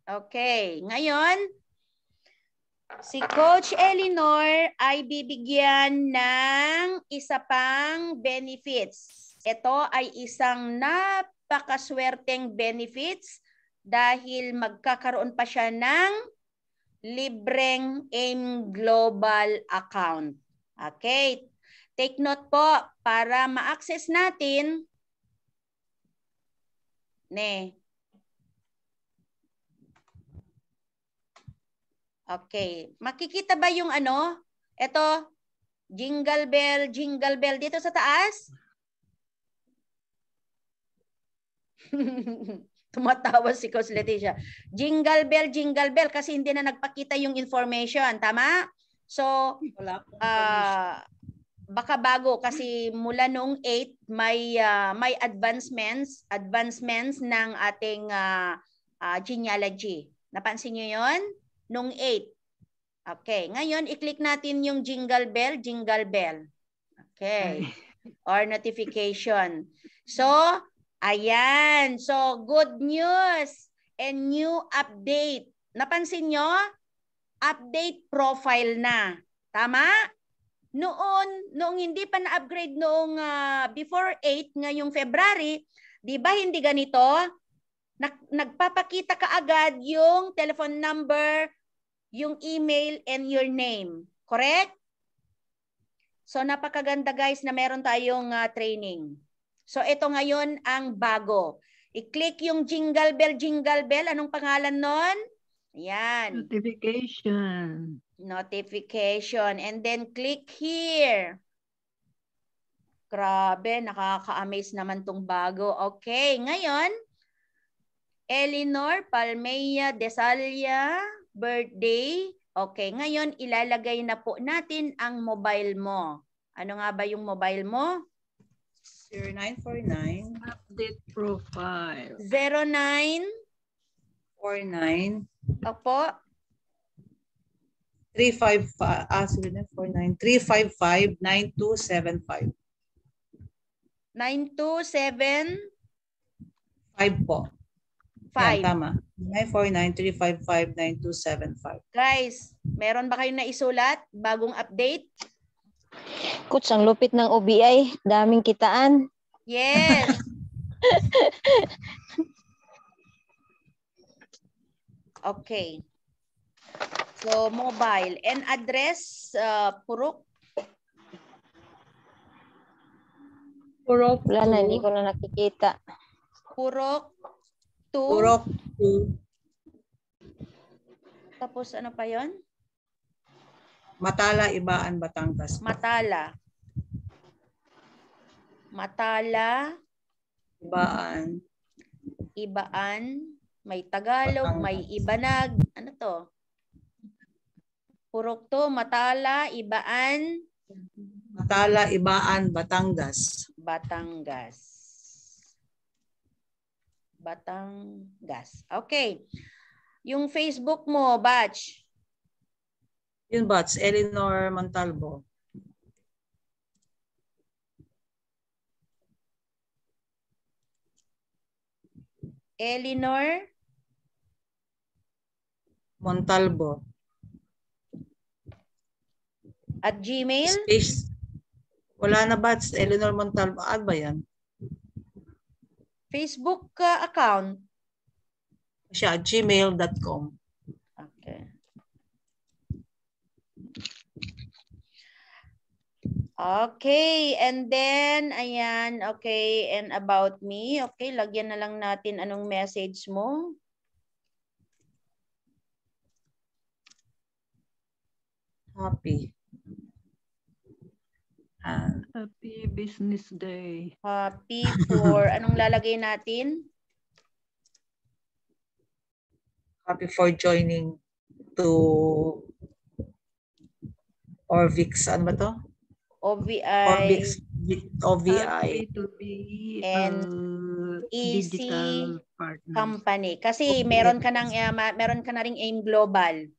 Okay, ngayon, si Coach Elinor ay bibigyan ng isa pang benefits. Ito ay isang napakaswerteng benefits dahil magkakaroon pa siya ng libreng AIM Global account. Okay. Take note po para ma-access natin ne. Okay. Makikita ba yung ano? Ito, jingle bell, jingle bell dito sa taas? *laughs* Tumatawa si Coach Leticia. Jingle bell, jingle bell kasi hindi na nagpakita yung information. Tama? So, uh, baka bago kasi mula nung 8 may uh, may advancements advancements ng ating uh, uh, genealogy. Napansin niyo 'yon? Nung 8. Okay, ngayon i-click natin yung jingle bell, jingle bell. Okay. Or notification. So, Ayan. So, good news and new update. Napansin nyo? Update profile na. Tama? Noon, noong hindi pa na-upgrade noong uh, before 8 ngayong February, 'di ba hindi ganito? nagpapakita ka agad yung telephone number, yung email and your name. Correct? So napakaganda guys na meron tayong uh, training. So ito ngayon ang bago. I-click yung jingle bell, jingle bell. Anong pangalan nun? Ayan. Notification. Notification. And then click here. Grabe, nakaka-amaze naman tong bago. Okay, ngayon, Eleanor Palmeya Desalia, birthday. Okay, ngayon ilalagay na po natin ang mobile mo. Ano nga ba yung mobile mo? 0949. Update profile. 0949. Opo. 355, ah, 0949. 355 9275. 927? 5 po. 5. Yan, tama. 949-355-9275. Guys, meron ba kayong naisulat? Bagong update? Coach, ang lupit ng OBI. Daming kitaan. Yes. *laughs* okay. So, mobile. And address, uh, Purok? Purok. Wala na, hindi ko na nakikita. Purok 2. Purok 2. Tapos ano pa yon? Matala, Ibaan, Batangas. Matala. Matala. Ibaan. Ibaan. May Tagalog, Batangas. may Ibanag. Ano to? Purok to, Matala, Ibaan. Matala, Ibaan, Batangas. Batangas. Batangas. Okay. Yung Facebook mo, batch. Yun ba? It's Eleanor Montalvo. Eleanor Montalvo. At Gmail? Space. Wala na ba? It's Eleanor Montalvo. Ad ano ba yan? Facebook uh, account? Siya, gmail.com. Okay, and then, ayan, okay, and about me. Okay, lagyan na lang natin anong message mo. Happy. Uh, Happy Business Day. Happy for, *laughs* anong lalagay natin? Happy for joining to Orvix, ano ba to? OVI, OVI to be, and uh, EC company. Kasi okay. meron ka ng uh, eh, meron ka na ring AIM Global.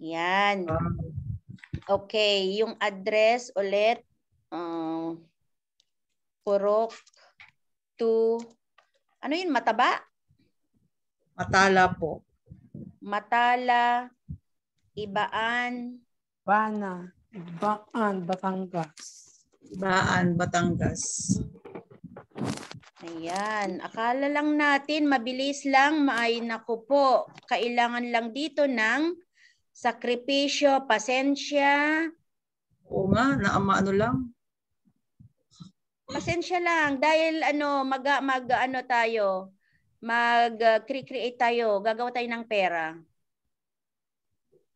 Yan. Ah. Okay, yung address ulit uh, Purok to ano yun mataba? Matala po. Matala Ibaan Bana Baan, Batangas. Baan, Batangas. Ayan. Akala lang natin, mabilis lang, maay nako po. Kailangan lang dito ng sakripisyo, pasensya. Oo nga, naamaano lang. Pasensya lang dahil ano mag mag ano tayo mag-create uh, tayo, gagawa tayo ng pera.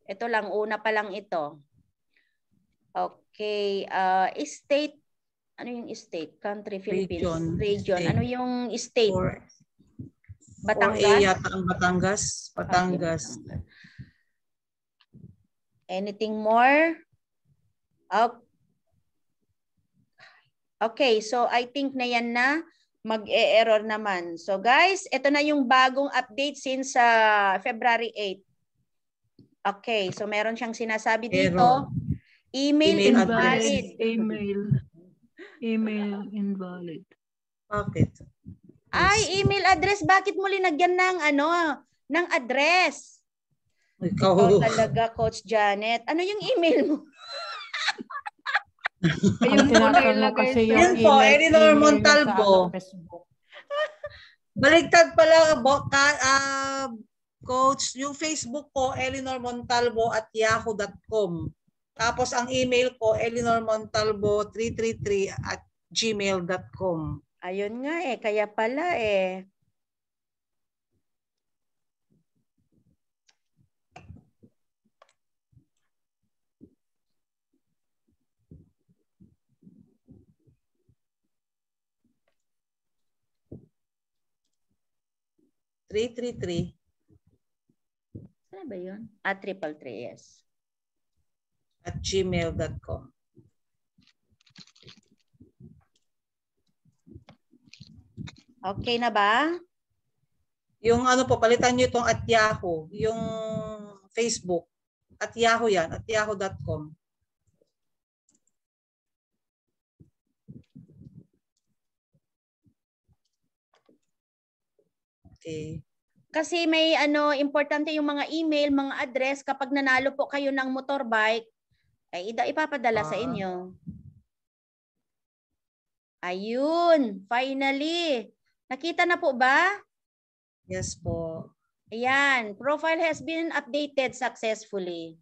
Ito lang, una pa lang ito. Okay. Uh, state. Ano yung state? Country, Philippines. Region. Region. State. Ano yung state? Or, Batangas? Or yata ang Batangas. Batangas. Okay. Anything more? Okay. So, I think na yan na mag-e-error naman. So, guys, ito na yung bagong update since uh, February 8. Okay. So, meron siyang sinasabi dito. Error Email, email invalid. Email. Email invalid. Bakit? Ay, email address. Bakit mo linagyan ng ano, ng address? Ikaw. Ikaw talaga, Coach Janet. Ano yung email mo? *laughs* yung po, nailagay. Yun po, Eleanor Montalvo. Baligtad pala, bo, ka, uh, Coach, yung Facebook ko, Elinor Montalvo at yahoo.com. Tapos ang email ko, eleanormontalvo333 at gmail.com. Ayun nga eh, kaya pala eh. Three, three, three. Ano ba yon? Ah, triple three, yes at gmail.com. Okay na ba? Yung ano po, palitan nyo itong at Yahoo. Yung Facebook. At Yahoo yan. At yahoo.com. Okay. Kasi may ano, importante yung mga email, mga address kapag nanalo po kayo ng motorbike, ay ida ipapadala uh, sa ah. inyo. Ayun, finally. Nakita na po ba? Yes po. Ayan, profile has been updated successfully.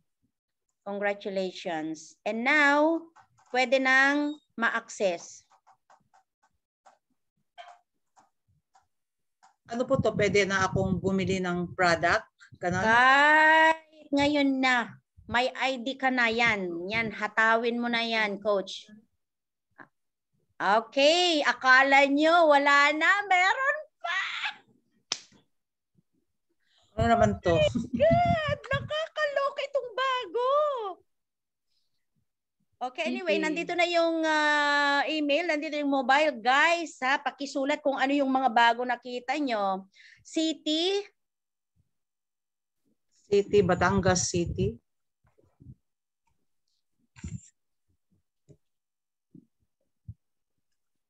Congratulations. And now, pwede nang ma-access. Ano po to? Pwede na akong bumili ng product? Ganun? Kahit ngayon na. May ID ka na yan. Yan, hatawin mo na yan, coach. Okay, akala nyo wala na, meron pa! Ano naman to? Oh *laughs* God, nakakaloka itong bago. Okay, anyway, okay. nandito na yung uh, email, nandito yung mobile. Guys, ha, pakisulat kung ano yung mga bago nakita nyo. City? City, Batangas City.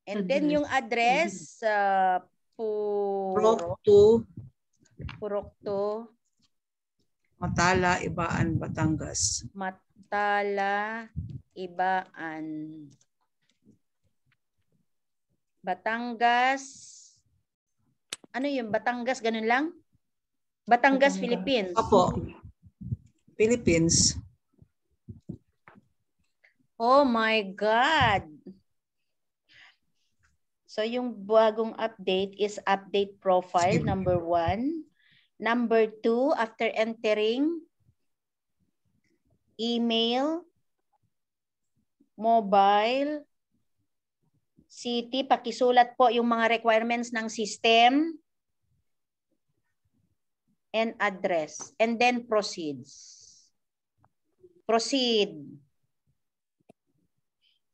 And then yung address, uh, Purok 2. Purok 2. Matala, Ibaan, Batangas. Matala, Ibaan. Batangas. Ano yung Batangas? Ganun lang? Batangas, Batangas. Philippines. Opo. Philippines. Oh my God. So yung bagong update is update profile number one. Number two, after entering email, mobile, city, pakisulat po yung mga requirements ng system and address and then proceeds. Proceed.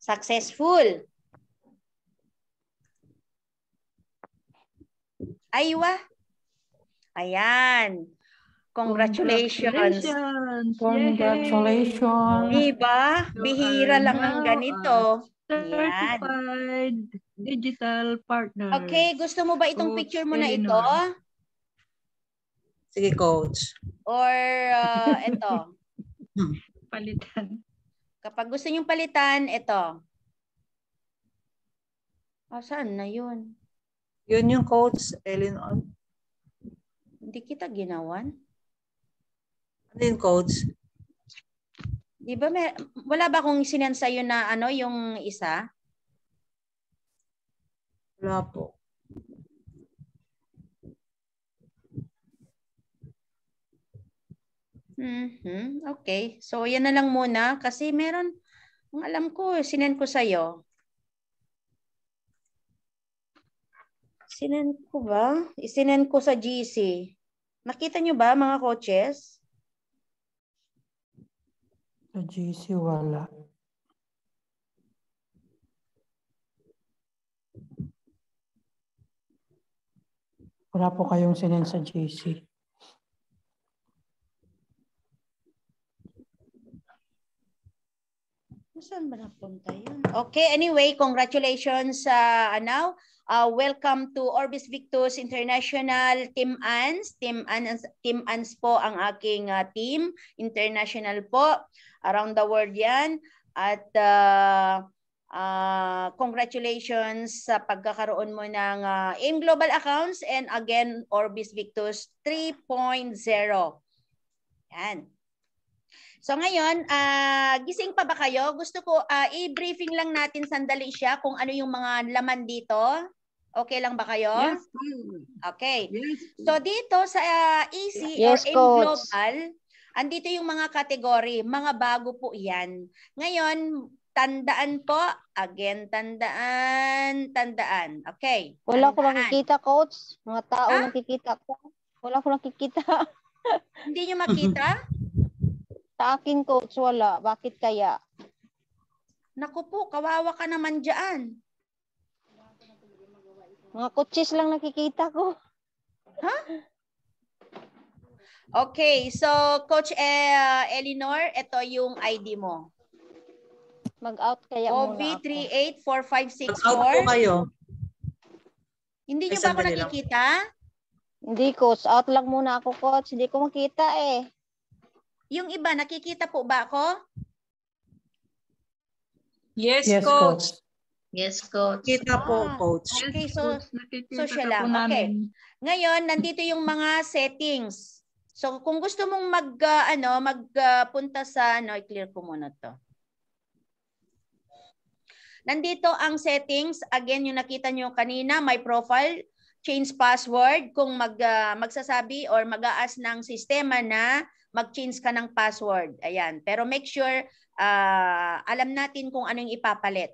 Successful. Aywa. Ayan. Congratulations. Congratulations. Congratulations. Diba? Bihira lang ang ganito. Certified Ayan. digital partner. Okay, gusto mo ba itong coach picture mo na ito? Sige, coach. Or uh, ito? *laughs* palitan. Kapag gusto niyong palitan, ito. Oh, saan na yun? Yun yung coach, Eleanor. Hindi kita ginawan. Ano yung coach? Di ba may, wala ba akong sinan sa na ano yung isa? Wala po. Mm-hmm. Okay. So, yan na lang muna. Kasi meron, ang alam ko, sinan ko sa'yo. Sinend ko ba? Isinend ko sa GC. Nakita nyo ba mga coaches? Sa GC wala. Wala po kayong sinend sa GC. Saan ba napunta yun? Okay, anyway, congratulations sa uh, ano, Uh, welcome to Orbis Victus International Team ANS. Team ANS, Team ANS po ang aking uh, team. International po. Around the world yan. At uh, uh, congratulations sa pagkakaroon mo ng uh, AIM Global Accounts and again Orbis Victus 3.0. Yan. So ngayon, uh, gising pa ba kayo? Gusto ko uh, i-briefing lang natin sandali siya kung ano yung mga laman dito. Okay lang ba kayo? Yes, ma'am. Okay. Yes. So dito sa uh, easy yes, or in global, andito yung mga kategory, mga bago po 'yan. Ngayon, tandaan po, again tandaan, tandaan. Okay. Tandaan. Wala ko nakikita, coach. Mga tao ha? nakikita ko. Wala ko nakikita. *laughs* Hindi niyo makita? Sa akin, coach, wala. Bakit kaya? Naku po, kawawa ka naman diyan. Mga kutsis lang nakikita ko. Ha? Huh? Okay, so Coach eh, uh, Eleanor, ito yung ID mo. Mag-out kaya OB muna ako. OB 38456. Mag-out po kayo. Hindi niyo ba ako nakikita? Hindi, Coach. Out lang muna ako, Coach. Hindi ko makita eh. Yung iba, nakikita po ba ako? Yes, yes coach. coach. Yes, coach. Kita po, ah, coach. Okay, so, so siya lang. Okay. Ngayon, nandito yung mga settings. So, kung gusto mong mag, uh, ano, magpunta ah, uh, sa, ano, i-clear ko muna to. Nandito ang settings. Again, yung nakita nyo kanina, my profile, change password. Kung mag, uh, magsasabi or mag-aas ng sistema na mag-change ka ng password. Ayan. Pero make sure uh, alam natin kung ano yung ipapalit.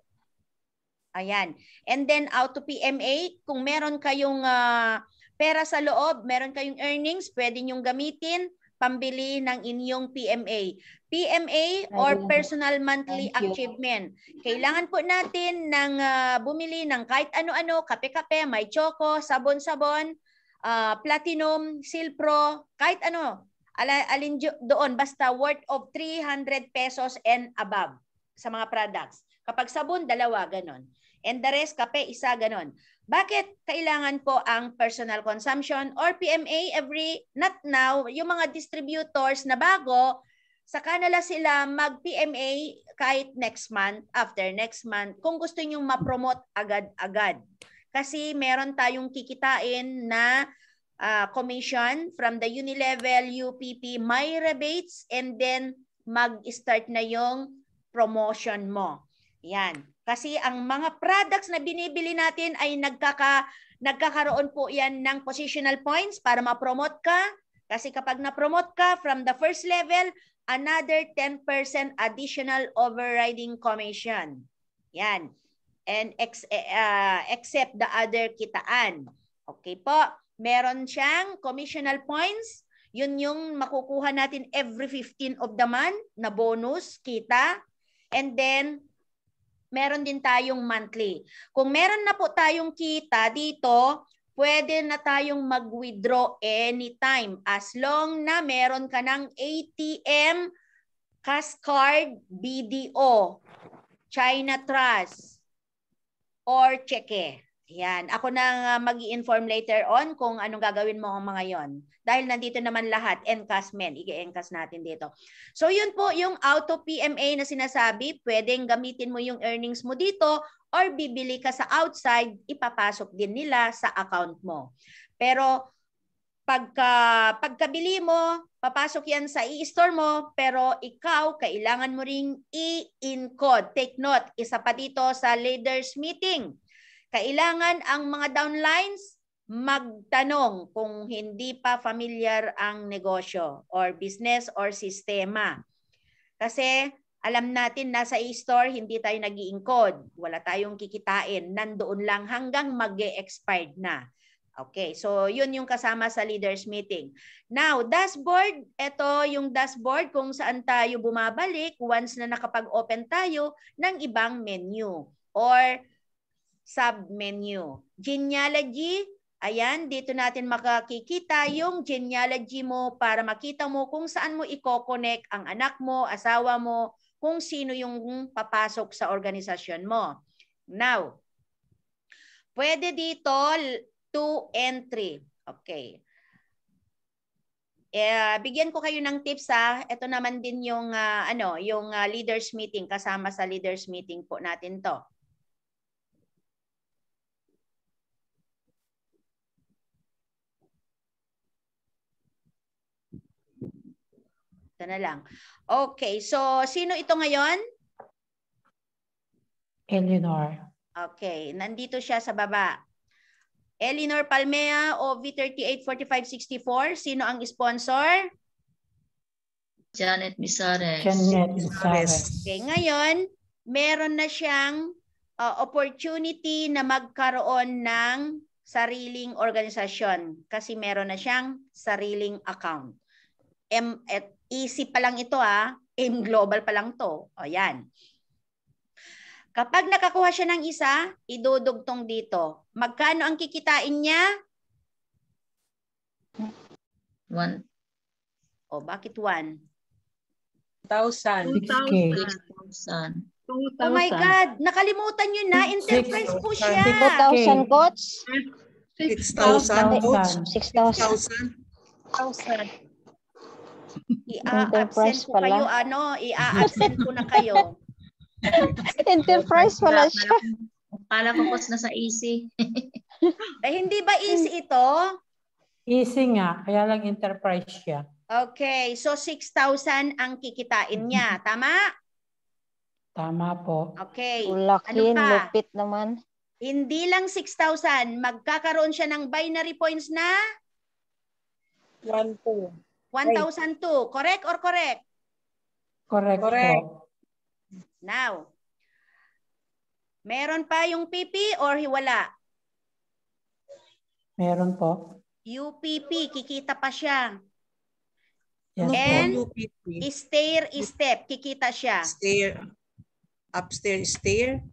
Ayan. And then out to PMA, kung meron kayong uh, pera sa loob, meron kayong earnings, pwede niyong gamitin pambili ng inyong PMA. PMA or Personal Monthly Achievement. Kailangan po natin ng uh, bumili ng kahit ano-ano, kape-kape, may choco, sabon-sabon, uh, platinum, silpro, kahit ano. Ala, alin doon, basta worth of 300 pesos and above sa mga products. Kapag sabon, dalawa, ganon and the rest kape, isa, ganun. Bakit kailangan po ang personal consumption or PMA every, not now, yung mga distributors na bago, saka nila sila mag-PMA kahit next month, after next month, kung gusto nyong ma-promote agad-agad. Kasi meron tayong kikitain na uh, commission from the Unilevel UPP My Rebates and then mag-start na yung promotion mo. Yan. Kasi ang mga products na binibili natin ay nagkaka, nagkakaroon po yan ng positional points para ma-promote ka. Kasi kapag na-promote ka from the first level, another 10% additional overriding commission. Yan. And ex, uh, except the other kitaan. Okay po. Meron siyang commissional points. Yun yung makukuha natin every 15 of the month na bonus, kita. And then, meron din tayong monthly. Kung meron na po tayong kita dito, pwede na tayong mag-withdraw anytime as long na meron ka ng ATM, cash card, BDO, China Trust, or cheque. Yan. Ako na uh, mag inform later on kung anong gagawin mo mga yon. Dahil nandito naman lahat, NCAS men. I-NCAS natin dito. So yun po, yung auto PMA na sinasabi, pwedeng gamitin mo yung earnings mo dito or bibili ka sa outside, ipapasok din nila sa account mo. Pero pagka pagkabili mo, papasok yan sa e store mo, pero ikaw kailangan mo ring i-encode. Take note, isa pa dito sa leaders meeting kailangan ang mga downlines magtanong kung hindi pa familiar ang negosyo or business or sistema. Kasi alam natin nasa e-store hindi tayo nag encode wala tayong kikitain, nandoon lang hanggang mag expired na. Okay, so yun yung kasama sa leaders meeting. Now, dashboard, ito yung dashboard kung saan tayo bumabalik once na nakapag-open tayo ng ibang menu or submenu. Genealogy, ayan, dito natin makakikita yung genealogy mo para makita mo kung saan mo i-connect ang anak mo, asawa mo, kung sino yung papasok sa organisasyon mo. Now, pwede dito to entry. Okay. Eh, bigyan ko kayo ng tips ha. Ito naman din yung uh, ano, yung uh, leaders meeting kasama sa leaders meeting po natin 'to. Teka na lang. Okay, so sino ito ngayon? Eleanor. Okay, nandito siya sa baba. Eleanor Palmea, v 384564 Sino ang sponsor? Janet Misares. Janet Misares. Okay, ngayon, meron na siyang uh, opportunity na magkaroon ng sariling organisasyon kasi meron na siyang sariling account. M at Easy pa lang ito ah. AIM Global pa lang to. O yan. Kapag nakakuha siya ng isa, idudugtong dito. Magkano ang kikitain niya? One. O bakit one? Thousand. Thousand. Oh my God! Nakalimutan nyo na. In difference po siya. 2,000 coach? 6,000 coach? 6,000. 6,000. I-absent ko kayo, ano, i-absent ko na kayo. Enterprise wala siya. pala ko na sa easy. eh, hindi ba easy hmm. ito? Easy nga, kaya lang enterprise siya. Okay, so 6,000 ang kikitain niya, hmm. tama? Tama po. Okay. Ulakin, ano pa? lupit naman. Hindi lang 6,000, magkakaroon siya ng binary points na? 1, 2. 1,002. Correct or correct? Correct. Correct. Now, meron pa yung PP or hiwala? Meron po. UPP, kikita pa siya. Yes, And UPP. stair step, kikita siya. Stair, upstairs stair.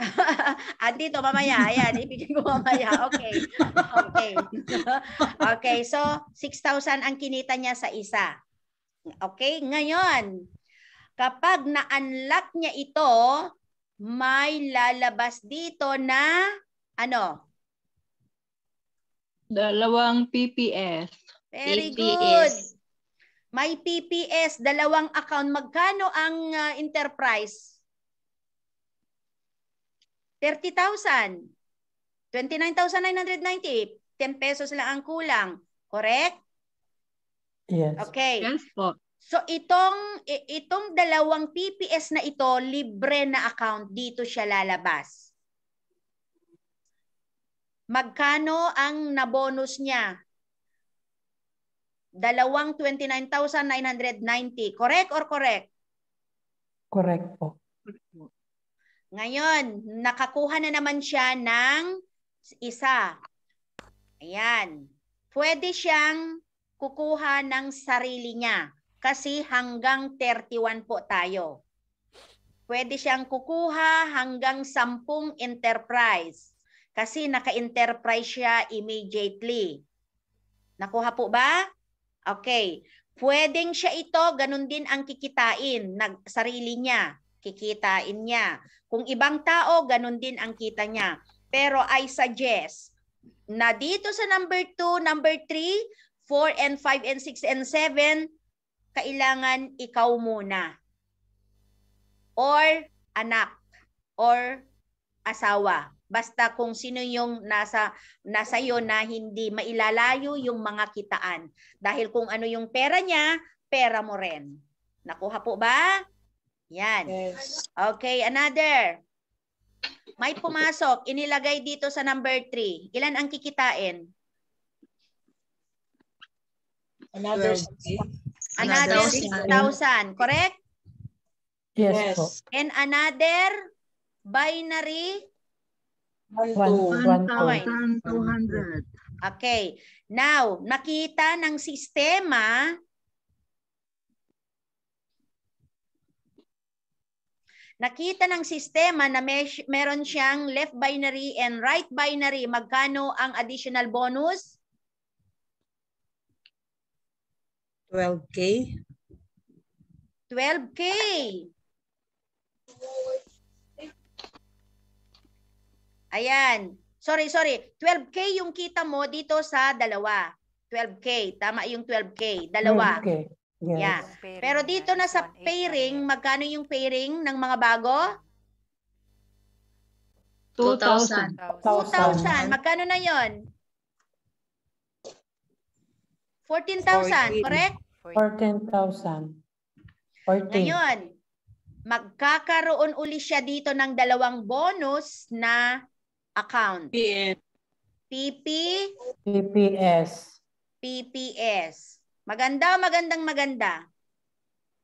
Andito ah, dito mamaya. Ayan, ibigay ko mamaya. Okay. Okay. *laughs* okay, so 6,000 ang kinita niya sa isa. Okay, ngayon, kapag na-unlock niya ito, may lalabas dito na ano? Dalawang PPS. Very PPS. good. May PPS, dalawang account. Magkano ang uh, enterprise? 30,000. 29,990. 10 pesos lang ang kulang. Correct? Yes. Okay. Yes po. So itong itong dalawang PPS na ito, libre na account dito siya lalabas. Magkano ang nabonus niya? Dalawang 29,990. Correct or correct? Correct po. Ngayon, nakakuha na naman siya ng isa. Ayan. Pwede siyang kukuha ng sarili niya kasi hanggang 31 po tayo. Pwede siyang kukuha hanggang 10 enterprise kasi naka-enterprise siya immediately. Nakuha po ba? Okay. Pwedeng siya ito, ganun din ang kikitain, ng sarili niya kikitain niya. Kung ibang tao, ganun din ang kita niya. Pero I suggest na dito sa number 2, number 3, 4 and 5 and 6 and 7, kailangan ikaw muna. Or anak. Or asawa. Basta kung sino yung nasa, nasa iyo na hindi mailalayo yung mga kitaan. Dahil kung ano yung pera niya, pera mo rin. Nakuha po ba? Yan. Yes. Okay, another. May pumasok, inilagay dito sa number 3. Ilan ang kikitain? Another 6,000. Another 6,000. Correct? Yes. And another binary? 1,200. Okay. Now, nakita ng sistema Nakita ng sistema na may, meron siyang left binary and right binary. Magkano ang additional bonus? 12K. 12K. Ayan. Sorry, sorry. 12K yung kita mo dito sa dalawa. 12K. Tama yung 12K. Dalawa. 12K. Yes. Yeah. Pero dito na sa pairing, magkano yung pairing ng mga bago? 2,000. 2,000. Magkano na yon? 14,000, correct? 14,000. 14. Ngayon, magkakaroon uli siya dito ng dalawang bonus na account. PPS. PPS. PPS. Maganda, magandang maganda.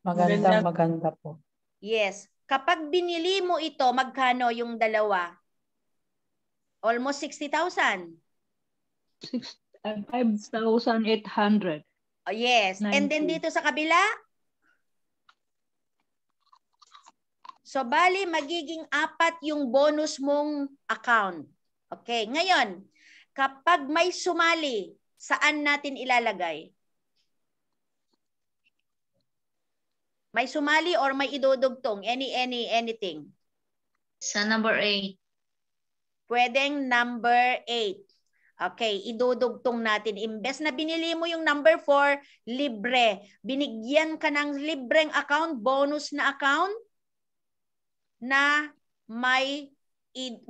Maganda, maganda po. Yes. Kapag binili mo ito, magkano yung dalawa? Almost 60,000. 5,800. Oh, yes. 90. And then dito sa kabila? So bali magiging apat yung bonus mong account. Okay, ngayon, kapag may sumali, saan natin ilalagay? May sumali or may idudugtong? Any, any, anything? Sa number 8. Pwedeng number 8. Okay, idudugtong natin. Imbes na binili mo yung number 4, libre. Binigyan ka ng libreng account, bonus na account na may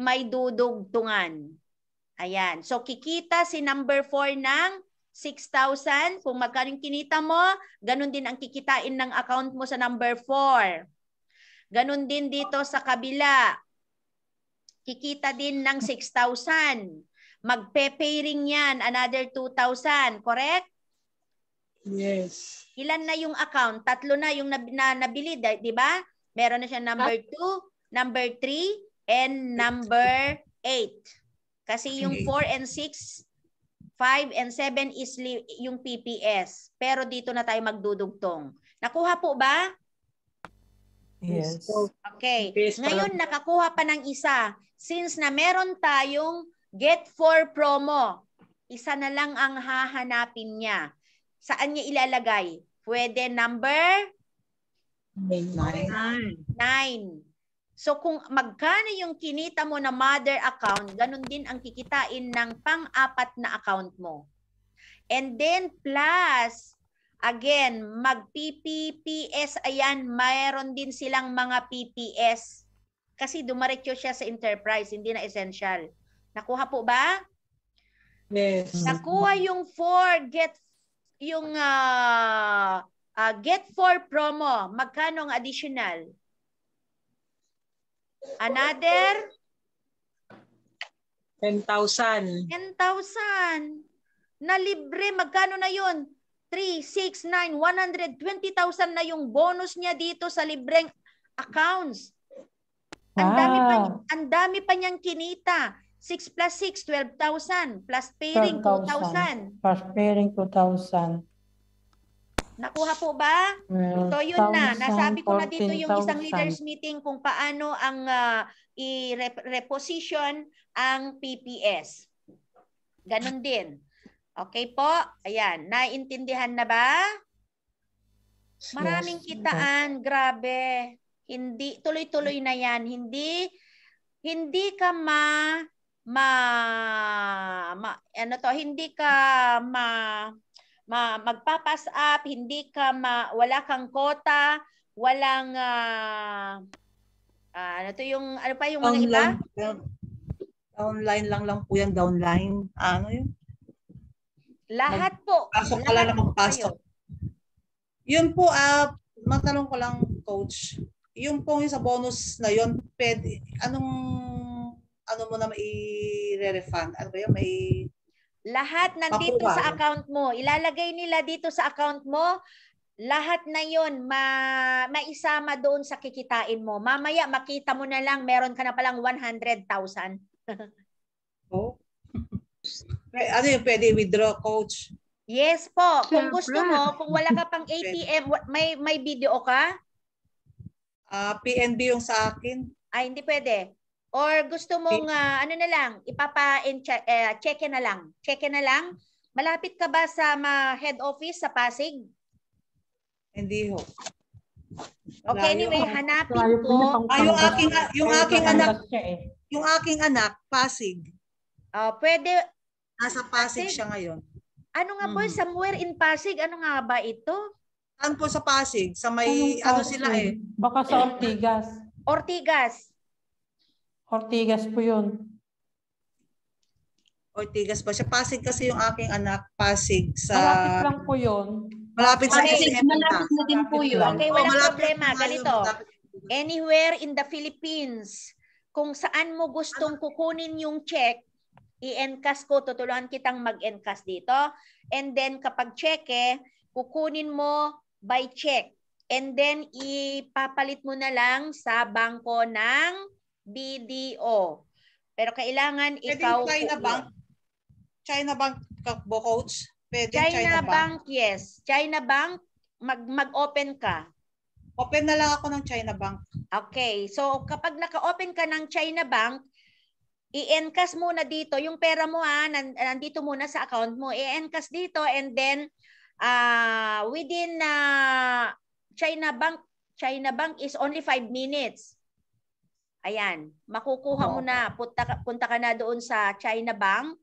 may dudugtungan. Ayan. So kikita si number 4 ng 6,000. Kung magkano yung kinita mo, ganun din ang kikitain ng account mo sa number 4. Ganun din dito sa kabila. Kikita din ng 6,000. Magpe-pairing yan, another 2,000. Correct? Yes. Ilan na yung account? Tatlo na yung nab na nabili, di ba? Meron na siya number 2, ah. number 3, and number 8. Kasi yung 4 and 6, 5 and 7 is yung PPS. Pero dito na tayo magdudugtong. Nakuha po ba? Yes. Okay. Ngayon, nakakuha pa ng isa. Since na meron tayong get for promo, isa na lang ang hahanapin niya. Saan niya ilalagay? Pwede number? Nine. Nine. So kung magkano yung kinita mo na mother account, ganun din ang kikitain ng pang-apat na account mo. And then plus, again, mag-PPPS, ayan, mayroon din silang mga PPS. Kasi dumaretso siya sa enterprise, hindi na essential. Nakuha po ba? Yes. Nakuha yung 4, get yung uh, uh, get 4 promo. Magkano ang additional? Another? 10,000. 10,000. Na libre, magkano na yun? 3, 6, 9, 120,000 na yung bonus niya dito sa libreng accounts. Ang dami pa, ang dami pa niyang kinita. 6 plus 6, 12,000. Plus pairing, 2,000. Plus pairing, 2,000. Nakuha po ba? Well, mm, so yun na, nasabi ko na dito yung isang leaders meeting kung paano ang uh, ah, i-reposition ang PPS. Ganon din. Okay po? Ayan, naintindihan na ba? Maraming kitaan, grabe. Hindi tuloy-tuloy na 'yan, hindi hindi ka ma ma, ma ano to, hindi ka ma ma- magpapas up, hindi ka ma- wala kang kota, walang uh, uh, ano to yung ano pa yung mga iba? Down, downline lang lang po yan, downline. Ano yun? Lahat po. Pasok ka lang magpasok. Yun po, uh, matanong ko lang coach, yung pong yung sa bonus na yun, pwede, anong ano mo na mai-refund? Ano ba yun? May lahat nandito Pakuha. sa account mo. Ilalagay nila dito sa account mo. Lahat na yon ma maisama doon sa kikitain mo. Mamaya makita mo na lang meron ka na palang 100,000. *laughs* oh. ano yung pwede withdraw coach? Yes po. Sure, kung gusto bro. mo, kung wala ka pang ATM, *laughs* may may video ka? Ah, uh, PNB yung sa akin. Ay, ah, hindi pwede. Or gusto mong, uh, ano na lang, ipapa-check eh, uh, na lang. Check na lang. Malapit ka ba sa ma head office sa Pasig? Hindi ho. Okay, anyway, hanapin ko. Ah, yung aking, ah, yung aking anak, eh. yung aking anak, Pasig. Uh, pwede. Nasa Pasig, Pasig siya ngayon. Ano nga po, mm. Mm-hmm. somewhere in Pasig, ano nga ba ito? Saan po sa Pasig? Sa may, ano, ano sila eh? Baka sa eh. Ortigas. Ortigas. Ortigas po yun. Ortigas po siya. Pasig kasi yung aking anak. Pasig sa... Malapit lang po yun. Malapit sa okay, SM. Malapit na din po yun. Okay, oh, walang oh, problema. Ganito. Anywhere in the Philippines, kung saan mo gustong ano? kukunin yung check, i-encast ko, Tutuluan kitang mag-encast dito. And then kapag cheque, kukunin mo by check. And then ipapalit mo na lang sa bangko ng BDO. Pero kailangan Pwede ikaw... Pwede China Bank? China Bank, Kakbo Coach? Pwede China, China Bank? Bank, yes. China Bank, mag, mag-open ka. Open na lang ako ng China Bank. Okay. So, kapag naka-open ka ng China Bank, i-encash muna dito. Yung pera mo, ha, ah, nandito muna sa account mo. I-encash dito and then uh, within uh, China Bank, China Bank is only 5 minutes. Ayan, makukuha mo na, punta, ka, punta ka na doon sa China Bank,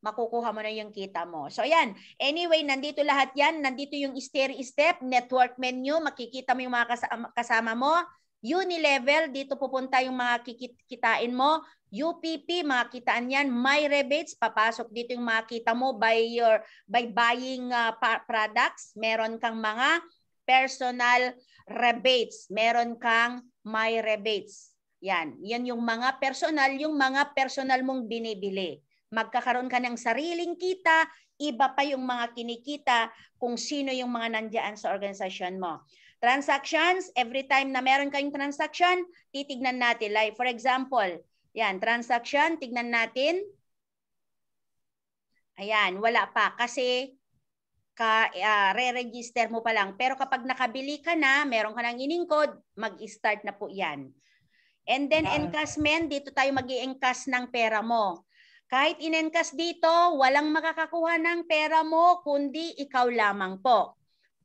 makukuha mo na yung kita mo. So ayan, anyway, nandito lahat yan. Nandito yung stair-step, network menu, makikita mo yung mga kasama mo. Unilevel, dito pupunta yung mga kikitain mo. UPP, makikitaan yan. My rebates, papasok dito yung mga kita mo by, your, by buying uh, products. Meron kang mga personal rebates. Meron kang my rebates. Yan, yan yung mga personal, yung mga personal mong binibili. Magkakaroon ka ng sariling kita, iba pa yung mga kinikita kung sino yung mga nandiyan sa organisasyon mo. Transactions, every time na meron kayong transaction, titignan natin. Like for example, yan, transaction, tignan natin. Ayan, wala pa kasi ka uh, re-register mo pa lang. Pero kapag nakabili ka na, meron ka ng ining code, mag-start na po 'yan. And then uh-huh. encashment, dito tayo mag encash ng pera mo. Kahit in dito, walang makakakuha ng pera mo kundi ikaw lamang po.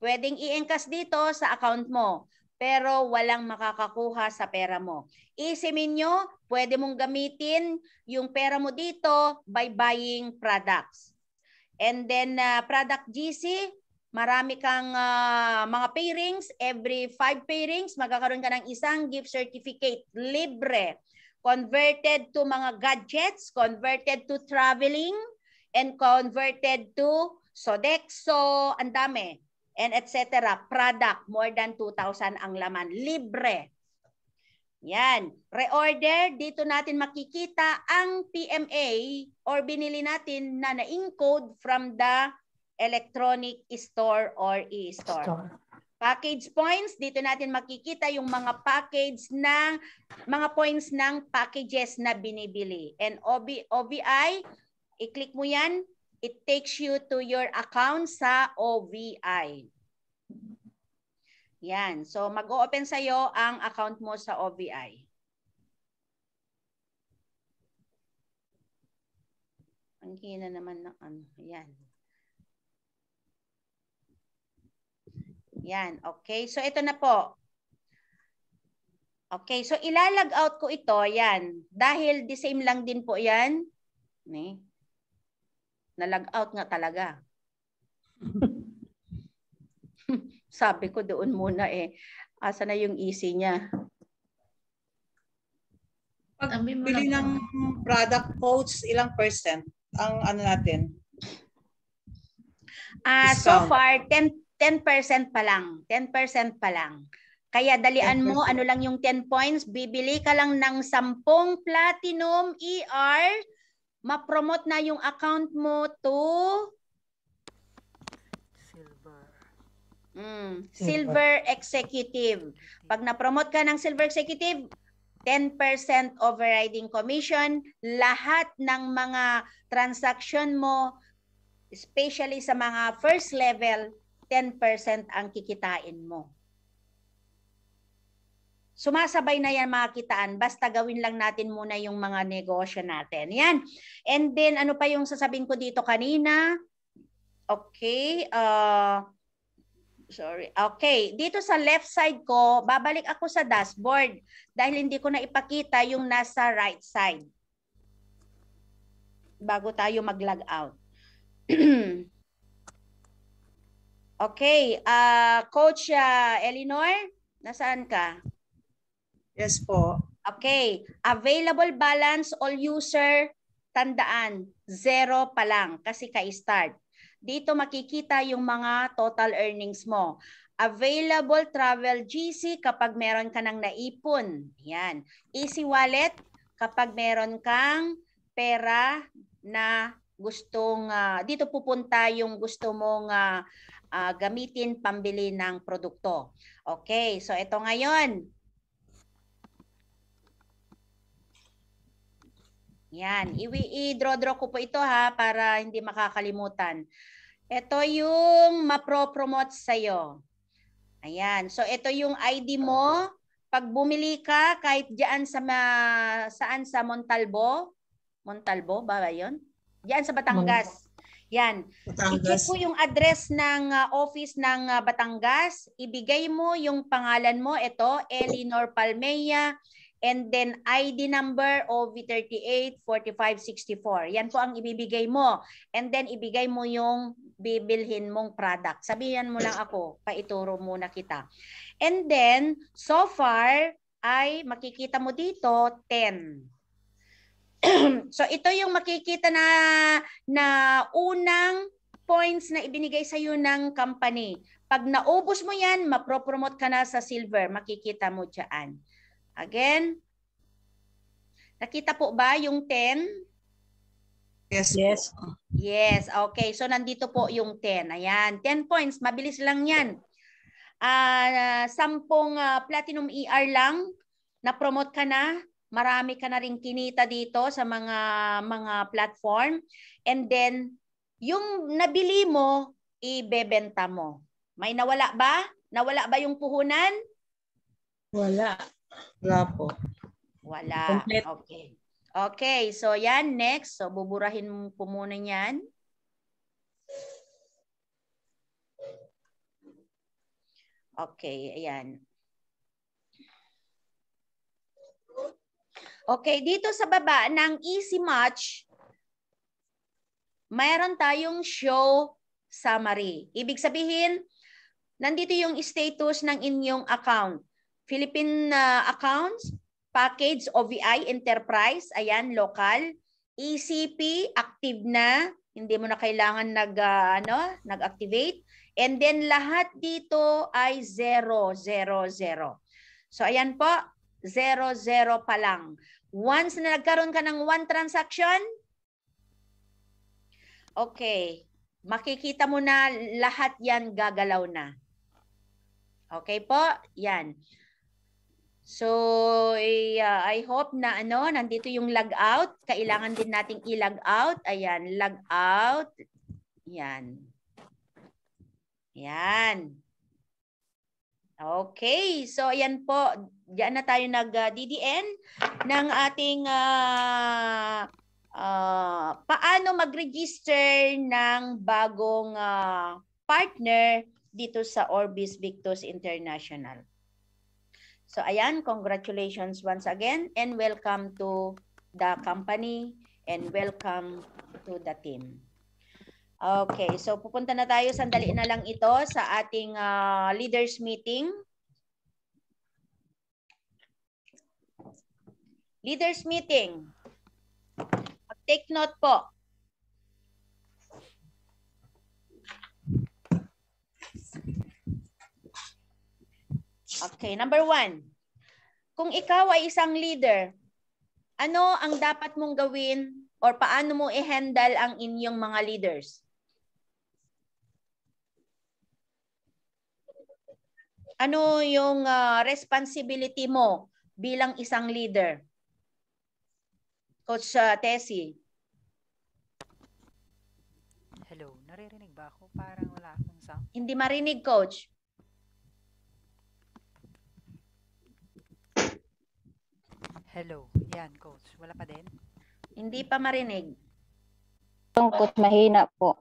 Pwedeng i-encash dito sa account mo pero walang makakakuha sa pera mo. Isipin nyo, pwede mong gamitin yung pera mo dito by buying products. And then uh, product GC, Marami kang uh, mga pairings. Every five pairings, magkakaroon ka ng isang gift certificate. Libre. Converted to mga gadgets, converted to traveling, and converted to Sodexo, ang dami. And etc. Product, more than 2,000 ang laman. Libre. Yan. Reorder, dito natin makikita ang PMA or binili natin na na-encode from the electronic store or e-store. Package points, dito natin makikita yung mga package ng mga points ng packages na binibili. And OB, OVI, i-click mo yan, it takes you to your account sa OVI. Yan. So mag-o-open sa'yo ang account mo sa OVI. Ang hina naman ng ano. Yan. Yan, okay. So ito na po. Okay, so ilalag out ko ito, yan. Dahil the same lang din po yan. Ni. Nalag out nga talaga. *laughs* Sabi ko doon muna eh. Asa na yung easy niya? Pag bili ng product codes, ilang percent ang ano natin? uh, so far 10 10% pa lang. 10% pa lang. Kaya dalian 10%. mo, ano lang yung 10 points, bibili ka lang ng 10 platinum ER, ma-promote na yung account mo to silver. Mm, silver, silver executive. Pag na-promote ka ng silver executive, 10% overriding commission, lahat ng mga transaction mo, especially sa mga first level, 10% ang kikitain mo. Sumasabay na yan mga kitaan, basta gawin lang natin muna yung mga negosyo natin. Yan. And then, ano pa yung sasabihin ko dito kanina? Okay. Uh, sorry. Okay. Dito sa left side ko, babalik ako sa dashboard dahil hindi ko na ipakita yung nasa right side bago tayo mag-log out. *clears throat* Okay, uh, Coach uh, Eleanor, nasaan ka? Yes po. Okay, available balance all user, tandaan, zero pa lang kasi ka-start. Dito makikita yung mga total earnings mo. Available travel GC kapag meron ka ng naipon. Yan. Easy wallet kapag meron kang pera na gustong, uh, dito pupunta yung gusto mong uh, uh, gamitin pambili ng produkto. Okay, so ito ngayon. Yan, i-draw-draw ko po ito ha para hindi makakalimutan. Ito yung mapro-promote sa'yo. Ayan, so ito yung ID mo. Pag bumili ka kahit diyan sa ma, saan sa Montalbo, Montalbo ba, ba 'yon? Diyan sa Batangas. Yan. Batangas. I-check mo yung address ng uh, office ng uh, Batangas. Ibigay mo yung pangalan mo. Ito, Elinor Palmeya. And then ID number OV384564. Yan po ang ibibigay mo. And then ibigay mo yung bibilhin mong product. Sabihan mo lang ako, paituro muna kita. And then, so far, ay makikita mo dito 10. *clears throat* so ito yung makikita na na unang points na ibinigay sa iyo ng company. Pag naubos mo yan, mapropromote ka na sa silver. Makikita mo dyan. Again, nakita po ba yung 10? Yes. Yes. Yes. Okay. So nandito po yung 10. Ayan. 10 points. Mabilis lang yan. Uh, sampung uh, platinum ER lang. Na-promote ka na marami ka na rin kinita dito sa mga mga platform and then yung nabili mo ibebenta mo. May nawala ba? Nawala ba yung puhunan? Wala. Wala po. Wala. Complete. Okay. Okay, so yan next. So buburahin po muna yan. Okay, ayan. Okay, dito sa baba ng easy match, mayroon tayong show summary. Ibig sabihin, nandito yung status ng inyong account. Philippine uh, accounts, package, OVI, enterprise, ayan, local. ECP, active na. Hindi mo na kailangan nag, uh, ano, nag-activate. And then lahat dito ay 0, 0, 0. So ayan po, 0, 0 pa lang. Once na nagkaroon ka ng one transaction, okay, makikita mo na lahat yan gagalaw na. Okay po? Yan. So, eh, uh, I hope na ano, nandito yung log out. Kailangan din nating i-log out. Ayan, log out. Yan. Yan. Okay, so ayan po, diyan na tayo nag-DDN ng ating uh, uh, paano mag-register ng bagong uh, partner dito sa Orbis Victus International. So ayan, congratulations once again and welcome to the company and welcome to the team. Okay, so pupunta na tayo sandali na lang ito sa ating uh, leaders meeting. Leaders meeting. Take note po. Okay, number one. Kung ikaw ay isang leader, ano ang dapat mong gawin or paano mo i-handle ang inyong mga leaders? Ano yung uh, responsibility mo bilang isang leader? Coach uh, Tessie. Hello, naririnig ba ako? Parang wala akong sound. Hindi marinig, Coach. Hello, yan, Coach. Wala pa din? Hindi pa marinig. Tungkot mahina po.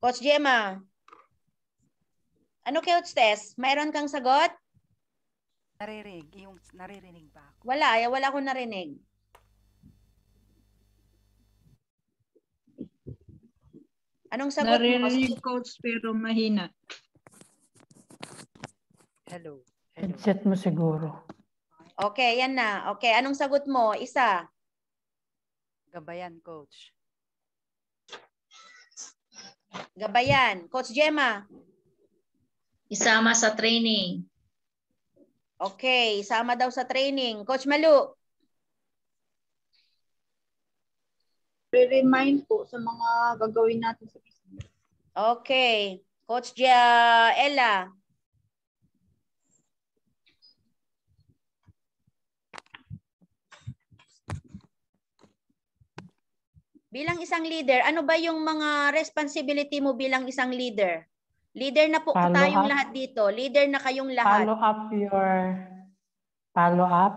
Coach Gemma. Ano kay Tess? Mayroon kang sagot? Naririnig. Yung naririnig ba ako? Wala. Wala akong narinig. Anong sagot Naririnig, mo? Coach, pero mahina. Hello. Hello. Headset mo siguro. Okay, yan na. Okay, anong sagot mo? Isa. Gabayan, Coach. Gabayan. Coach Gemma. Isama sa training. Okay, isama daw sa training. Coach Malu. Re-remind po sa mga gagawin natin sa business. Okay. Coach Gia Ella. Bilang isang leader, ano ba yung mga responsibility mo bilang isang leader? Leader na po follow tayong up. lahat dito. Leader na kayong lahat. Follow up your follow up.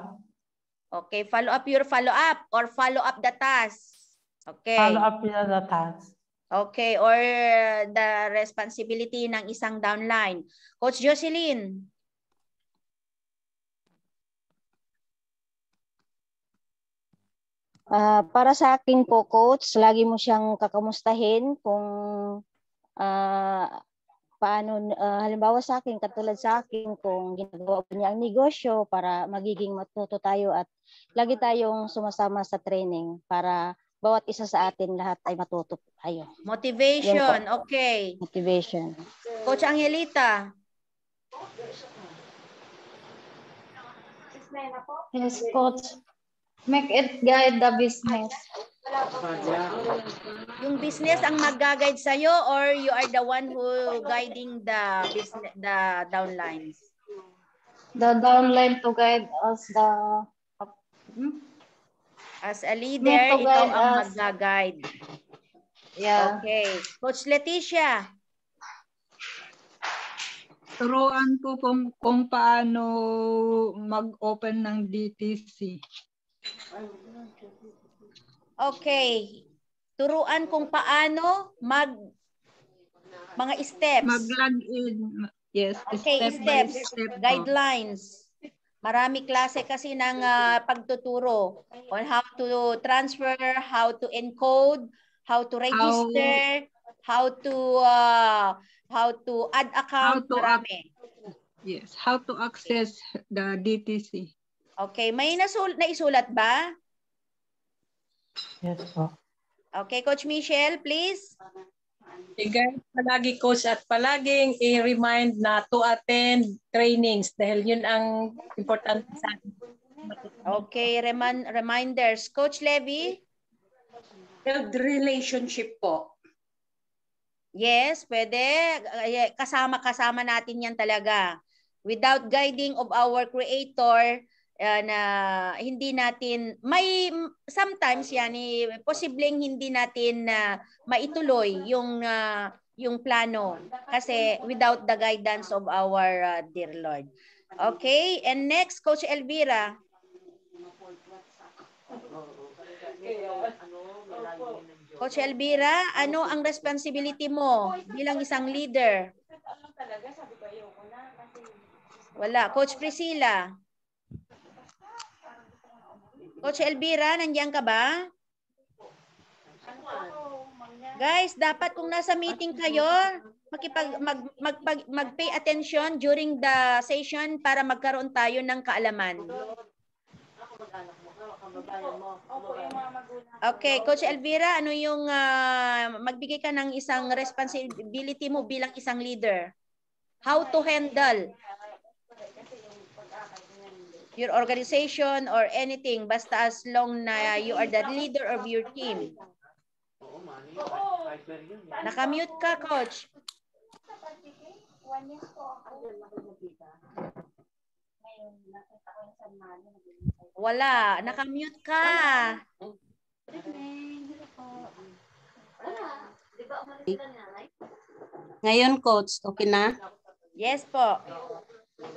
Okay, follow up your follow up or follow up the task. Okay. Follow up your the task. Okay, or the responsibility ng isang downline. Coach Jocelyn, Uh, para sa akin po, coach, lagi mo siyang kakamustahin kung uh, paano, uh, halimbawa sa akin, katulad sa akin, kung ginagawa po niya ang negosyo para magiging matuto tayo at lagi tayong sumasama sa training para bawat isa sa atin lahat ay matuto tayo. Motivation, okay. Motivation. Coach Angelita. Yes, coach. Make it guide the business. Yung business ang mag-guide sa iyo or you are the one who guiding the business the downlines. The downline to guide us the hmm? as a leader ikaw ang mag-guide. Yeah. Okay. Coach Leticia. Turuan po kung, kung paano mag-open ng DTC. Okay. Turuan kung paano mag mga steps. mag log in. Yes. Okay, step steps. Step, oh. guidelines. Marami klase kasi ng uh, pagtuturo on how to transfer, how to encode, how to register, how, how to uh, how to add account. How to Yes, how to access the DTC. Okay, may nasul naisulat ba? Yes po. Okay, Coach Michelle, please. Igay, palagi coach at palaging i-remind na to attend trainings dahil yun ang importante sa atin. Okay, reman reminders. Coach Levy? Build relationship po. Yes, pwede. Kasama-kasama natin yan talaga. Without guiding of our Creator, uh, na hindi natin may sometimes yani posibleng hindi natin uh, maituloy yung uh, yung plano kasi without the guidance of our uh, dear Lord. Okay, and next Coach Elvira. Coach Elvira, ano ang responsibility mo bilang isang leader? Wala. Coach Priscilla. Coach Elvira, nandiyan ka ba? Guys, dapat kung nasa meeting kayo, makipag mag, mag, mag, mag pay attention during the session para magkaroon tayo ng kaalaman. Okay, Coach Elvira, ano yung uh, magbigay ka ng isang responsibility mo bilang isang leader? How to handle your organization or anything basta as long na you are the leader of your team. Nakamute ka, coach. Wala. Nakamute ka. Ngayon, coach, okay na? Yes po.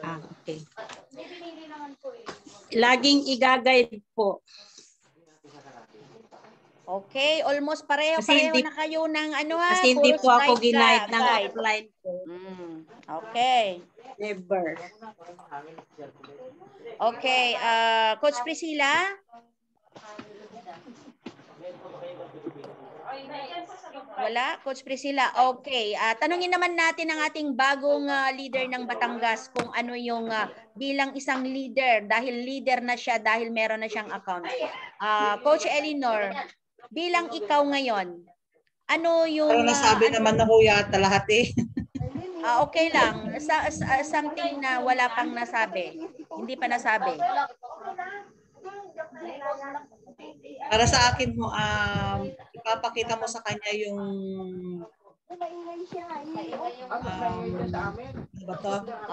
Ah, okay. Laging igagay po. Okay, almost pareho kasi pareho na kayo ng ano ha. Ah, kasi hindi po ako ginaid ng offline ko. Mm, okay. Never. Okay, uh, Coach Priscilla? Okay. Wala? Coach Priscilla, okay. Uh, tanungin naman natin ang ating bagong uh, leader ng Batangas kung ano yung uh, bilang isang leader. Dahil leader na siya, dahil meron na siyang account. Uh, Coach Eleanor, bilang ikaw ngayon, ano yung... Parang nasabi uh, ano, naman na kuya lahat eh. Uh, okay lang. Sa, sa, something na wala pang nasabi. Hindi pa nasabi para sa akin mo um, ipapakita mo sa kanya yung um,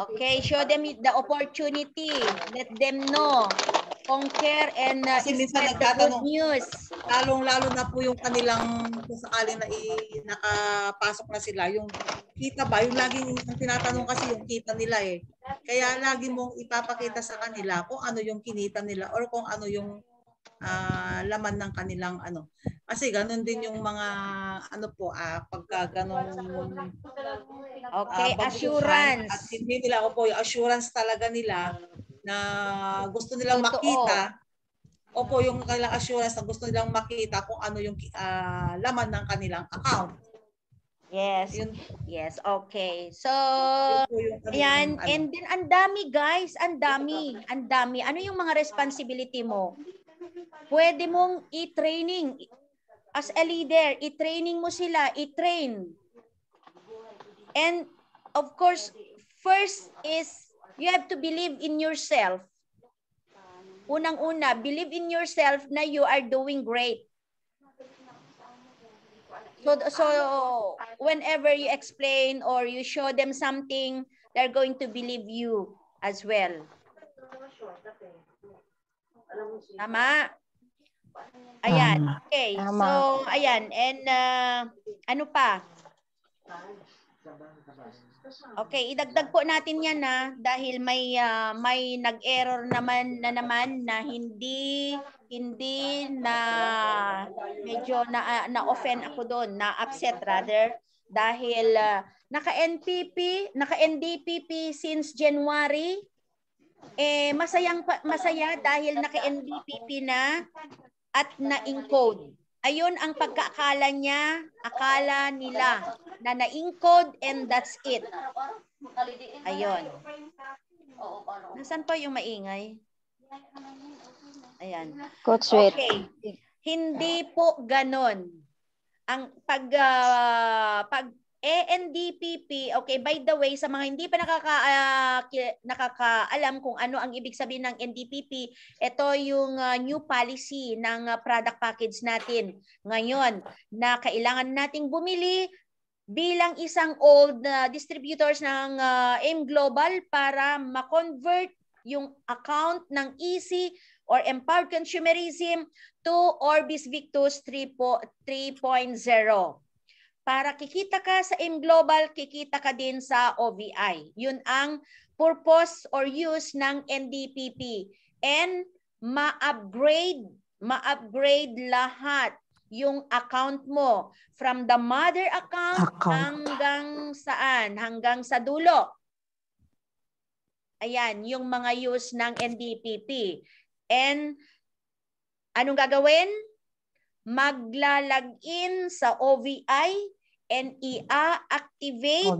okay show them the opportunity let them know conquer and uh, Kasi minsan nagtatanong, news. Lalong-lalo na po yung kanilang kung sakali na i, nakapasok na sila, yung kita ba? Yung laging ang tinatanong kasi yung kita nila eh. Kaya lagi mong ipapakita sa kanila kung ano yung kinita nila or kung ano yung uh, laman ng kanilang ano. Kasi ganun din yung mga ano po uh, pagka ganun Okay, ah, assurance. At hindi nila ako po yung assurance talaga nila na gusto nilang Totoo. makita. Opo, yung kanilang assurance na gusto nilang makita kung ano yung uh, laman ng kanilang account. Yes. Yes, okay. So, ayan. Ano. And then, ang dami guys. Ang dami. Ang dami. Ano yung mga responsibility mo? Pwede mong i-training. As a leader, i-training mo sila, i-train. And of course, first is you have to believe in yourself. Unang-una, believe in yourself na you are doing great. So, so whenever you explain or you show them something, they're going to believe you as well. Tama? Ayan. Okay. Tama. So, ayan. And uh, ano pa? Okay, idagdag po natin 'yan na dahil may uh, may nag-error naman na naman na hindi hindi na medyo na uh, na offend ako doon, na upset rather dahil uh, naka NPP, naka NDPP since January eh, masayang, masaya dahil naka-NBPP na at na-encode. Ayun ang pagkaakala niya, akala nila na na-encode and that's it. Ayun. Nasaan pa yung maingay? Ayan. Coach Okay. Hindi po ganon. Ang pag, uh, pag ANDPP, okay, by the way, sa mga hindi pa nakaka, uh, nakakaalam kung ano ang ibig sabihin ng NDPP, ito yung uh, new policy ng ah, product package natin ngayon na kailangan nating bumili bilang isang old uh, distributors ng uh, AIM Global para ma-convert yung account ng EC or Empowered Consumerism to Orbis Victus 3.0. Para kikita ka sa M-Global, kikita ka din sa OVI. Yun ang purpose or use ng NDPP. And ma-upgrade, ma-upgrade lahat yung account mo from the mother account, account. hanggang saan? Hanggang sa dulo. Ayan, yung mga use ng NDPP. And anong gagawin? maglalagin sa OVI and ia-activate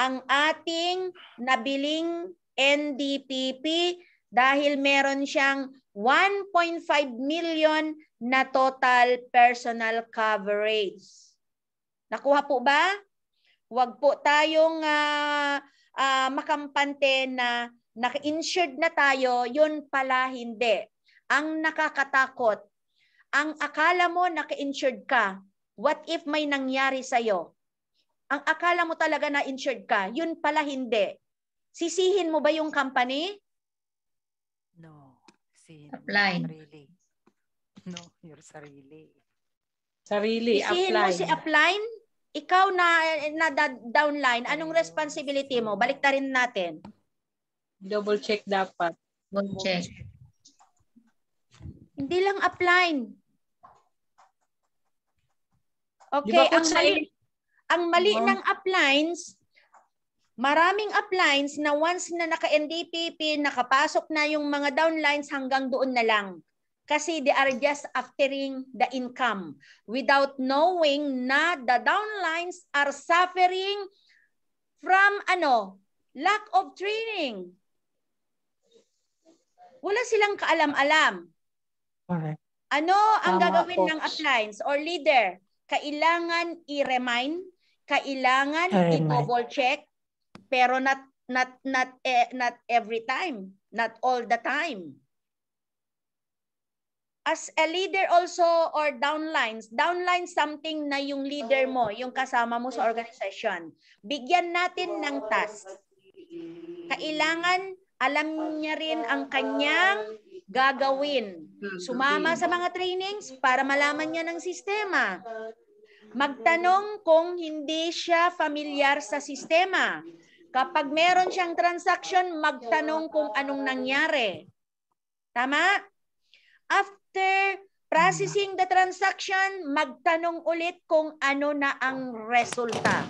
ang ating nabiling NDPP dahil meron siyang 1.5 million na total personal coverage. Nakuha po ba? Huwag po tayong uh, uh, makampante na naka-insured na tayo, yun pala hindi. Ang nakakatakot, ang akala mo naka-insured ka, what if may nangyari sa'yo? Ang akala mo talaga na insured ka, yun pala hindi. Sisihin mo ba yung company? No. Sin, apply. Sarili. No, your sarili. Sarili, Sisihin apply. mo si apply? Ikaw na, na downline, anong responsibility mo? Balik na rin natin. Double check dapat. Double check. Hindi lang upline. Okay, diba, ang mali, ang mali oh. ng uplines, maraming uplines na once na naka-NDPP, nakapasok na yung mga downlines hanggang doon na lang. Kasi they are just aftering the income without knowing na the downlines are suffering from ano, lack of training. Wala silang kaalam-alam. Correct. Ano ang Tama, gagawin coach. ng uplines or leader? kailangan i-remind, kailangan i double check, pero not not not eh, not every time, not all the time. As a leader also or downlines, downline something na yung leader mo, yung kasama mo sa organization. Bigyan natin ng task. Kailangan alam niya rin ang kanyang gagawin. Hmm, Sumama sa mga trainings para malaman niya ng sistema. Magtanong kung hindi siya familiar sa sistema. Kapag meron siyang transaction, magtanong kung anong nangyari. Tama? After processing the transaction, magtanong ulit kung ano na ang resulta.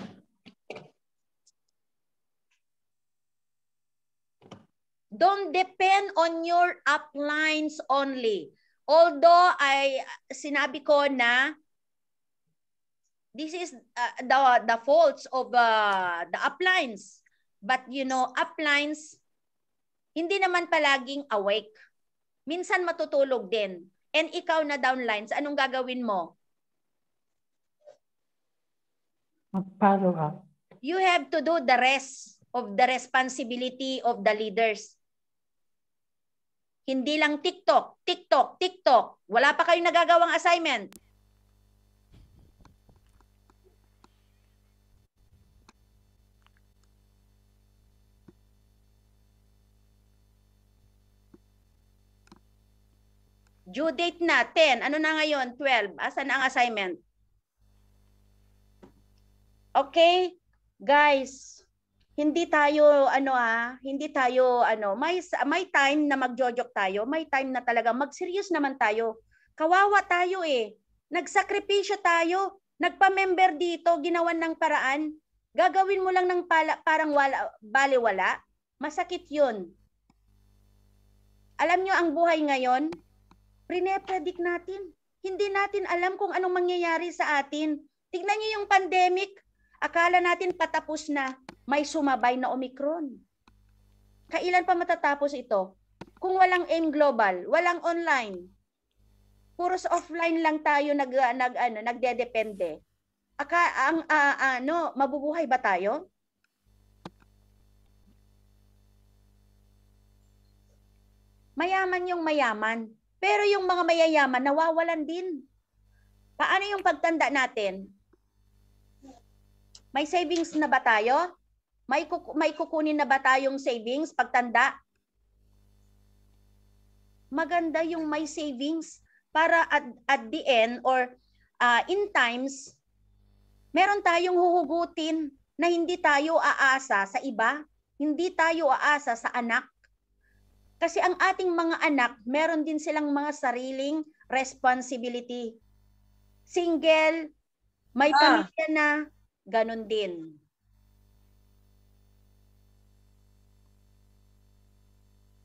Don't depend on your uplines only. Although I sinabi ko na this is uh, the the faults of uh, the uplines. But you know, uplines hindi naman palaging awake. Minsan matutulog din. And ikaw na downlines, anong gagawin mo? Mag-follow You have to do the rest of the responsibility of the leaders. Hindi lang TikTok, TikTok, TikTok. Wala pa kayong nagagawang assignment. Due date na, 10. Ano na ngayon? 12. Asan ang assignment? Okay, guys hindi tayo ano ah, hindi tayo ano, may may time na magjojok tayo, may time na talaga magseryos naman tayo. Kawawa tayo eh. Nagsakripisyo tayo, nagpa-member dito, ginawan ng paraan. Gagawin mo lang ng pala, parang wala, baliwala. Masakit yun. Alam nyo ang buhay ngayon, pre predict natin. Hindi natin alam kung anong mangyayari sa atin. Tignan nyo yung pandemic. Akala natin patapos na may sumabay na Omicron. Kailan pa matatapos ito? Kung walang AIM Global, walang online, puro sa offline lang tayo nag ah, nag ano, nagdedepende. Aka ang uh, ano, mabubuhay ba tayo? Mayaman yung mayaman, pero yung mga mayayaman nawawalan din. Paano yung pagtanda natin? May savings na ba tayo? May, kuk- may kukunin na ba tayong savings pagtanda? Maganda yung may savings para at, at the end or uh, in times, meron tayong huhugutin na hindi tayo aasa sa iba, hindi tayo aasa sa anak. Kasi ang ating mga anak, meron din silang mga sariling responsibility. Single, may ah. pamilya na, ganun din.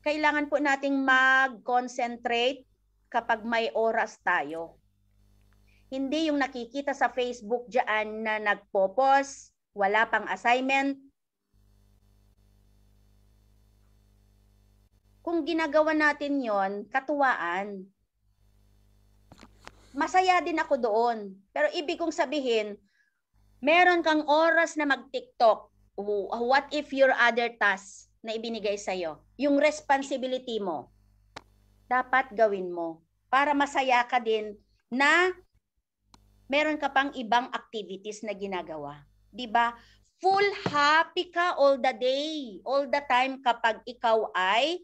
kailangan po nating mag-concentrate kapag may oras tayo. Hindi yung nakikita sa Facebook diyan na nagpo-pause, wala pang assignment. Kung ginagawa natin yon katuwaan. Masaya din ako doon. Pero ibig kong sabihin, meron kang oras na mag-TikTok. What if your other tasks na ibinigay sa iyo, yung responsibility mo, dapat gawin mo para masaya ka din na meron ka pang ibang activities na ginagawa. 'Di ba? Full happy ka all the day, all the time kapag ikaw ay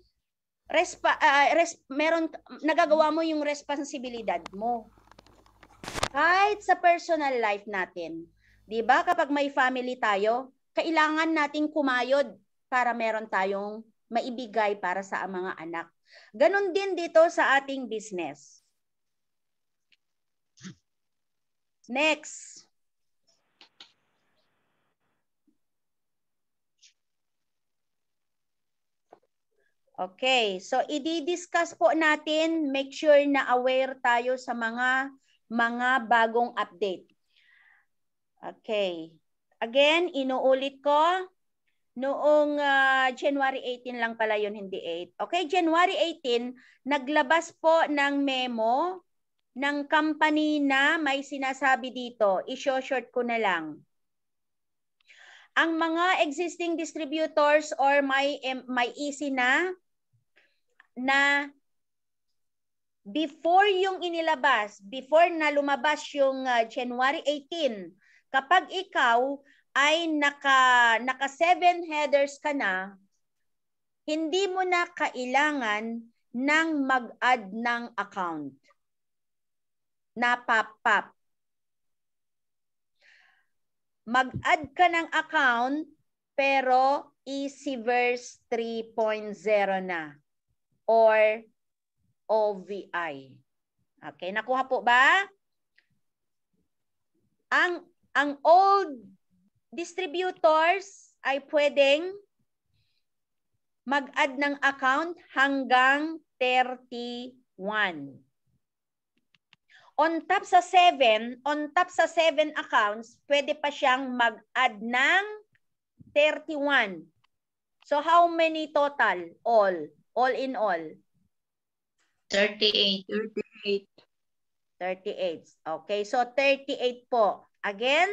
respa, uh, res, meron nagagawa mo yung responsibilidad mo. Kahit sa personal life natin, 'di ba? Kapag may family tayo, kailangan nating kumayod para meron tayong maibigay para sa mga anak. Ganon din dito sa ating business. Next. Okay, so i-discuss po natin, make sure na aware tayo sa mga mga bagong update. Okay. Again, inuulit ko, Noong uh, January 18 lang pala yun, hindi 8. Okay, January 18, naglabas po ng memo ng company na may sinasabi dito. Isho-short ko na lang. Ang mga existing distributors or may, may easy na na before yung inilabas, before na lumabas yung uh, January 18, kapag ikaw ay naka, naka seven headers ka na, hindi mo na kailangan ng mag-add ng account na pop pop Mag-add ka ng account pero Easyverse 3.0 na or OVI. Okay, nakuha po ba? Ang ang old distributors ay pwedeng mag-add ng account hanggang 31. On top sa 7, on top sa 7 accounts, pwede pa siyang mag-add ng 31. So how many total? All. All in all. 38. 38. 38. Okay, so 38 po. Again,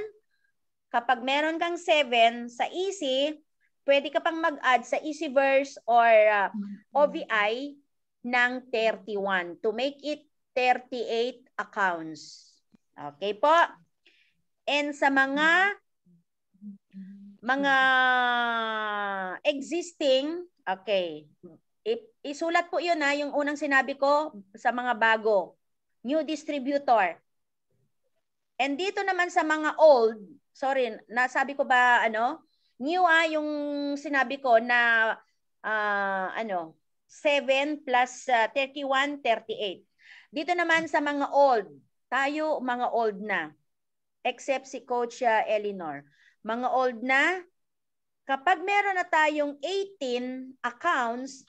Kapag meron kang 7 sa easy, pwede ka pang mag-add sa easyverse or uh, mm-hmm. OVI ng 31 to make it 38 accounts. Okay po? And sa mga mga existing, okay, isulat po yun ha, yung unang sinabi ko sa mga bago. New distributor. And dito naman sa mga old, sorry, nasabi ko ba ano? New ah, yung sinabi ko na uh, ano, 7 plus uh, 31, 38. Dito naman sa mga old, tayo mga old na. Except si Coach uh, Eleanor. Mga old na, kapag meron na tayong 18 accounts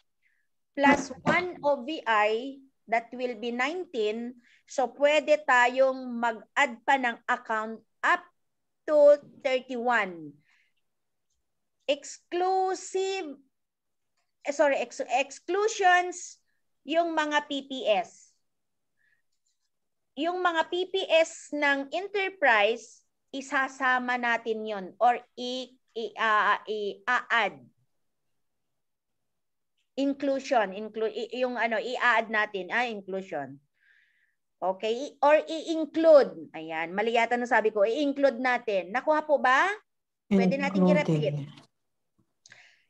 plus 1 OVI, that will be 19, so pwede tayong mag-add pa ng account up to 31. Exclusive, eh, sorry, ex exclusions yung mga PPS. Yung mga PPS ng enterprise, isasama natin yon or i-add. I, uh, i, add inclusion include yung ano i-add natin ah inclusion Okay? Or i-include. Ayan, mali yata na sabi ko. I-include natin. Nakuha po ba? Pwede natin i-repeat.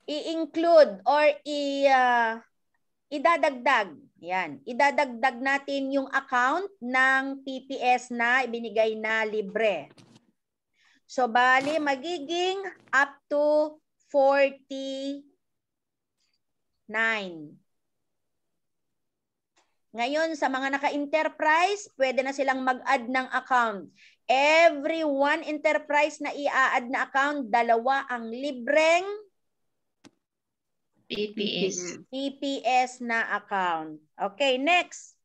I-include or i- uh, idadagdag. Yan. Idadagdag natin yung account ng PPS na ibinigay na libre. So, bali, magiging up to 49. Ngayon, sa mga naka-enterprise, pwede na silang mag-add ng account. Every one enterprise na i-add na account, dalawa ang libreng PPS. PPS na account. Okay, next.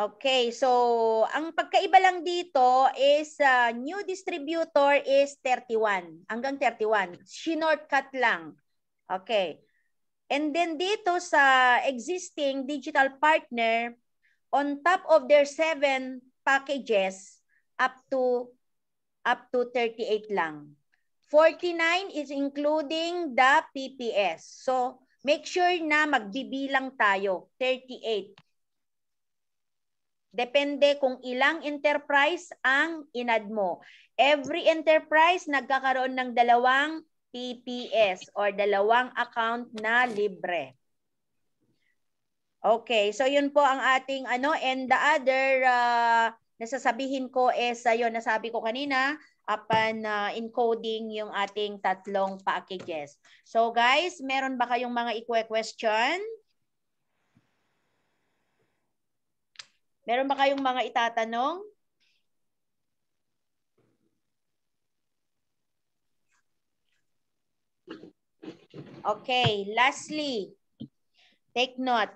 Okay, so ang pagkaiba lang dito is uh, new distributor is 31, hanggang 31. Shinort cut lang. Okay. And then dito sa existing digital partner, on top of their 7 packages, up to up to 38 lang. 49 is including the PPS. So, make sure na magbibilang tayo, 38. Depende kung ilang enterprise ang inad mo. Every enterprise nagkakaroon ng dalawang PPS or dalawang account na libre. Okay, so yun po ang ating ano and the other uh, nasasabihin ko is uh, yun nasabi ko kanina upon uh, encoding yung ating tatlong packages. So guys, meron ba kayong mga i-question? Meron ba kayong mga itatanong? Okay, lastly, take note.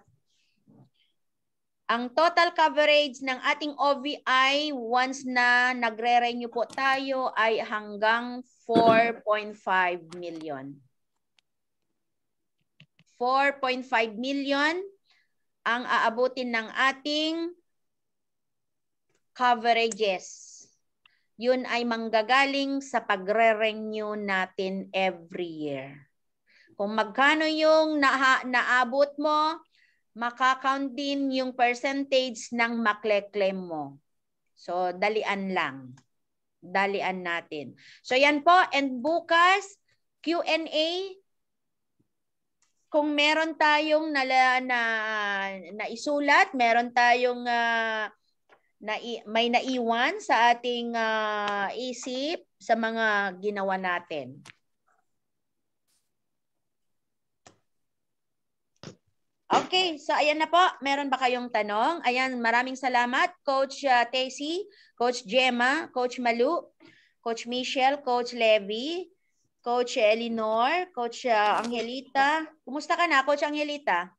Ang total coverage ng ating OVI once na nagre-renew po tayo ay hanggang 4.5 million. 4.5 million ang aabutin ng ating coverages. Yun ay manggagaling sa pagre-renew natin every year. Kung magkano yung na naabot mo, makakount din yung percentage ng makle-claim mo. So, dalian lang. Dalian natin. So, yan po. And bukas, Q&A. Kung meron tayong na, na, na isulat, meron tayong uh, may naiwan sa ating uh, isip sa mga ginawa natin. Okay, so ayan na po. Meron ba kayong tanong? Ayan, maraming salamat Coach uh, ah, Tacey, Coach Gemma, Coach Malu, Coach Michelle, Coach Levy, Coach Elinor, Coach uh, Angelita. Kumusta ka na, Coach Angelita?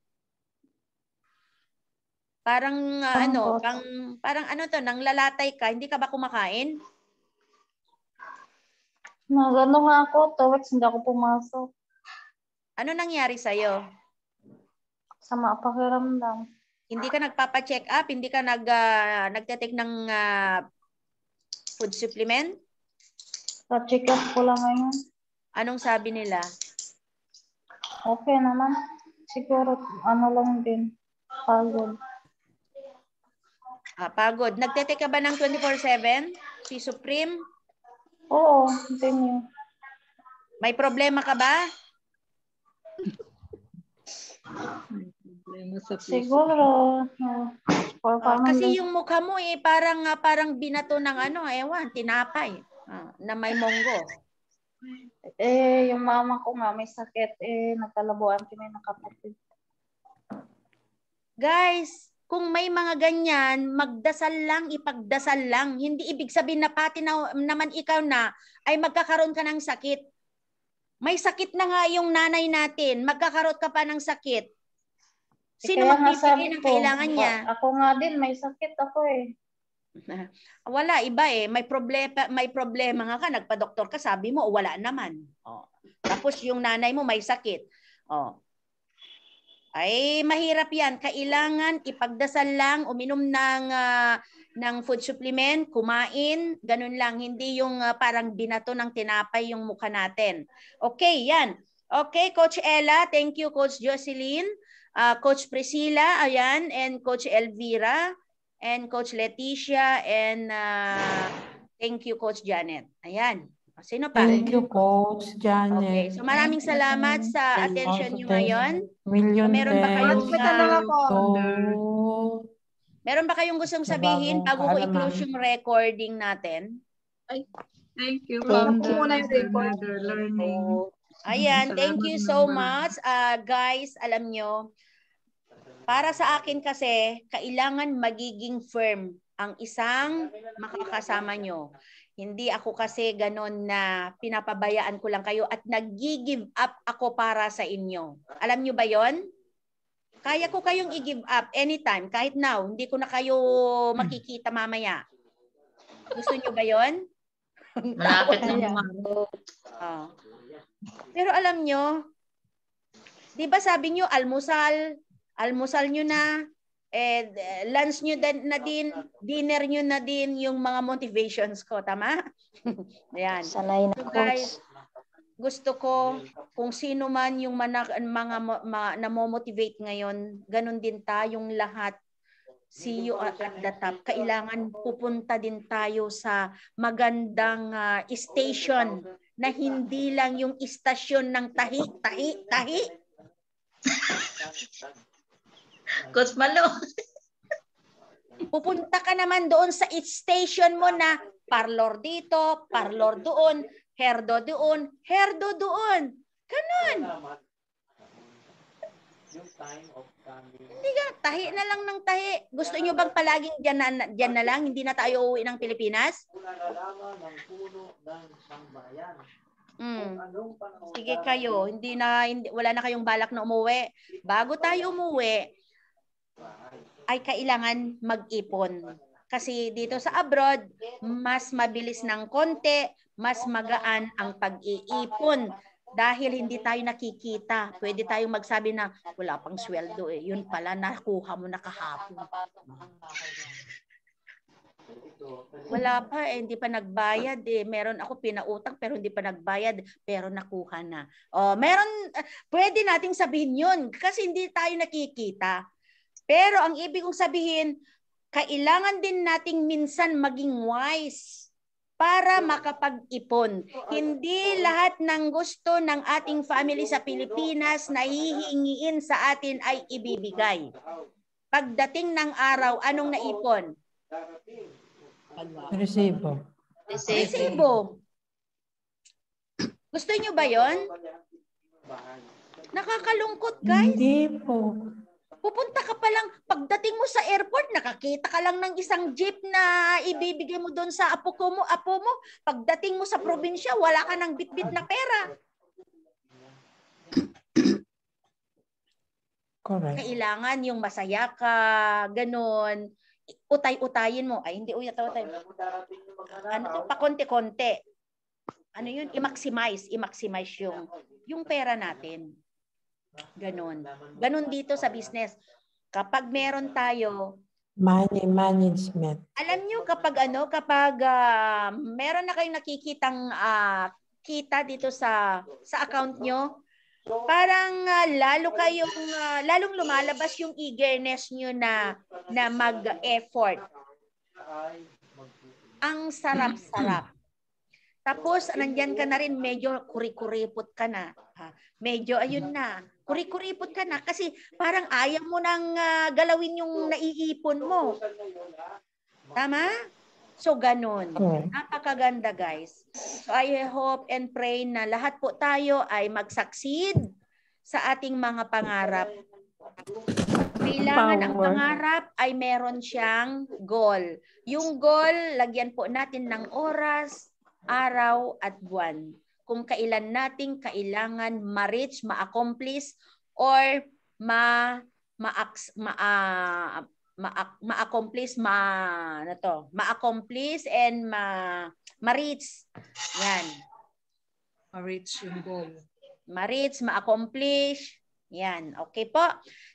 Parang uh, ano, pang, parang ano to, nang lalatay ka, hindi ka ba kumakain? Nagano nga ako, towards hindi ako pumasok. Ano nangyari sa sa'yo? Sama pakiramdam. Hindi ka nagpapa-check up? Hindi ka nag, uh, ah, nagtatik ng uh, food supplement? Pa-check up ko lang ngayon. Anong sabi nila? Okay naman. Siguro ano lang din. Pagod. Ah, pagod. Nagtete ka ba ng 24-7? Si Supreme? Oo, continue. May problema ka ba? problema sa puso. Siguro. Uh, or ah, kasi yung mukha mo eh, parang, ah, parang binato ng ano, ewan, tinapay. Uh, na may monggo. Eh, yung mama ko nga may sakit. Eh, nagtalabuan kami ng kapatid. Guys, kung may mga ganyan, magdasal lang, ipagdasal lang. Hindi ibig sabihin na pati na, naman ikaw na ay magkakaroon ka ng sakit. May sakit na nga yung nanay natin, magkakaroon ka pa ng sakit. Eh, Sino magbibigay ng kailangan niya? Ako nga din, may sakit ako eh. *laughs* Wala, iba eh. May problema, may problema nga ka, nagpa-doktor ka, sabi mo, wala naman. Oh. Tapos yung nanay mo may sakit. Oh. Ay, mahirap yan. Kailangan ipagdasal lang, uminom ng, uh, ng food supplement, kumain, ganun lang. Hindi yung uh, parang binato ng tinapay yung mukha natin. Okay, yan. Okay, Coach Ella. Thank you, Coach Jocelyn. Uh, Coach Priscilla, ayan. And Coach Elvira. And Coach Leticia. And uh, thank you, Coach Janet. Ayan. Sino pa? Thank you, Coach Janet. Okay. So maraming salamat sa attention nyo ngayon. Million Meron ba kayong uh, ako. Meron ba kayong gustong sabihin bago ko i-close yung recording natin? Ay, thank you. Thank you. Muna yung oh, Ayan, thank you so much. Uh, guys, alam nyo, para sa akin kasi, kailangan magiging firm ang isang makakasama nyo. Hindi ako kasi ganon na pinapabayaan ko lang kayo at nag-give up ako para sa inyo. Alam nyo ba yon? Kaya ko kayong i-give up anytime, kahit now. Hindi ko na kayo hmm. makikita mamaya. Gusto nyo ba yon? *laughs* Malapit na oh. Pero alam nyo, di ba sabi nyo, almusal, almusal nyo na, and eh, lunch nyo na din, dinner nyo na din yung mga motivations ko. Tama? *laughs* Ayan. Sanay na, so guys, gusto ko kung sino man yung manak, mga ma, namomotivate ngayon, ganun din tayong lahat see you at the top. Kailangan pupunta din tayo sa magandang uh, station na hindi lang yung istasyon ng tahi, tahi, tahi. *laughs* Coach Malo. Pupunta ka naman doon sa each station mo na parlor dito, parlor doon, herdo doon, herdo doon. Ganon. Hindi ka, tahi na lang ng tahi. Gusto niyo bang palaging dyan na, dyan na lang? Hindi na tayo uuwi ng Pilipinas? Mm. Sige kayo, hindi na hindi, wala na kayong balak na umuwi. Bago tayo umuwi, ay kailangan mag-ipon. Kasi dito sa abroad, mas mabilis ng konti, mas magaan ang pag-iipon dahil hindi tayo nakikita. Pwede tayong magsabi na wala pang sweldo eh. Yun pala nakuha mo na kahapon. Wala pa eh, hindi pa nagbayad eh. Meron ako pinautang pero hindi pa nagbayad pero nakuha na. Oh, meron eh, pwede nating sabihin 'yun kasi hindi tayo nakikita. Pero ang ibig kong sabihin, kailangan din nating minsan maging wise para makapag-ipon. Ano? Hindi lahat ng gusto ng ating family sa Pilipinas na hihingiin sa atin ay ibibigay. Pagdating ng araw, anong naipon? Resibo. Resibo. Gusto nyo ba yon? Nakakalungkot, guys. Hindi po pupunta ka pa lang, pagdating mo sa airport, nakakita ka lang ng isang jeep na ibibigay mo doon sa apo ko mo, apo mo. Pagdating mo sa probinsya, wala ka ng bitbit na pera. Correct. Kailangan yung masaya ka, ganun. Utay-utayin mo. Ay, hindi, uy, utay. Ano to, pakonti-konti. Ano yun? I-maximize. I-maximize yung, yung pera natin. Ganon. Ganon dito sa oh, business. Kapag meron tayo Money management. Alam nyo kapag ano, kapag uh, meron na kayong nakikitang uh, kita dito sa sa account nyo, parang uh, lalo kayong uh, lalong lumalabas yung eagerness nyo na na mag-effort. Ang sarap-sarap. Tapos, nandyan ka na rin, medyo kuri-kuripot ka na. Ha? Medyo, ayun na, Kuri-kuripot ka na kasi parang ayaw mo nang uh, galawin yung naiipon mo. Tama? So, ganun. Napakaganda, guys. So, I hope and pray na lahat po tayo ay mag-succeed sa ating mga pangarap. Kailangan ang pangarap ay meron siyang goal. Yung goal, lagyan po natin ng oras, araw at buwan kung kailan nating kailangan ma-reach, ma-accomplish, or ma ma ma ma-accomplish ma, ma ano na to ma-accomplish and ma ma-reach yan ma-reach yung goal ma-reach ma-accomplish yan okay po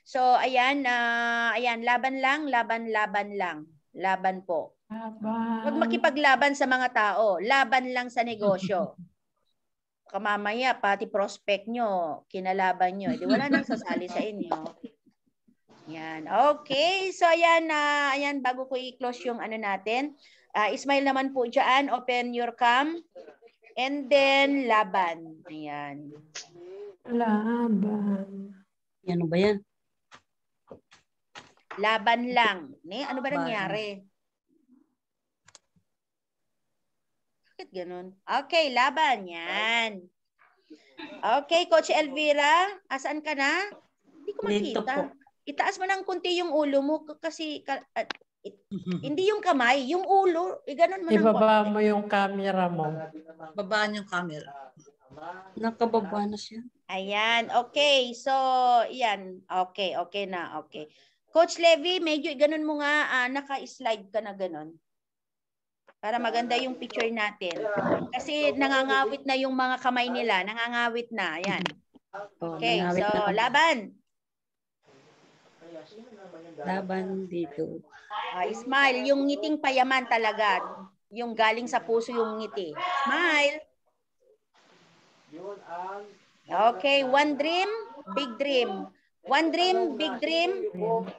so ayan uh, ayan laban lang laban laban lang laban po Laban. Huwag makipaglaban sa mga tao. Laban lang sa negosyo. *laughs* kamamaya pati prospect nyo, kinalaban nyo, eh, Di wala nang sasali sa inyo. Yan. Okay. So ayan uh, ayan bago ko i-close yung ano natin. Uh, Ismail naman po diyan, open your cam. And then laban. Ayan. Laban. Ano ba yan? Laban lang. Ne? Ano ba nangyari? Bakit ganun? Okay, laban. Yan. Okay, Coach Elvira, asan ka na? Hindi ko makita. Itaas mo ng kunti yung ulo mo kasi ka, uh, it, *laughs* hindi yung kamay, yung ulo. E, ganun mo Ibaba ng mo yung camera mo. Babaan yung camera. Nakababa na siya. Ayan, okay. So, yan. Okay, okay na. Okay. Coach Levy, medyo ganun mo nga, uh, naka-slide ka na ganun para maganda yung picture natin. Kasi nangangawit na yung mga kamay nila. Nangangawit na. Ayan. Oh, okay, so laban. Laban dito. Ah, smile. Yung ngiting payaman talaga. Yung galing sa puso yung ngiti. Smile. Okay, one dream, big dream. One dream, big dream.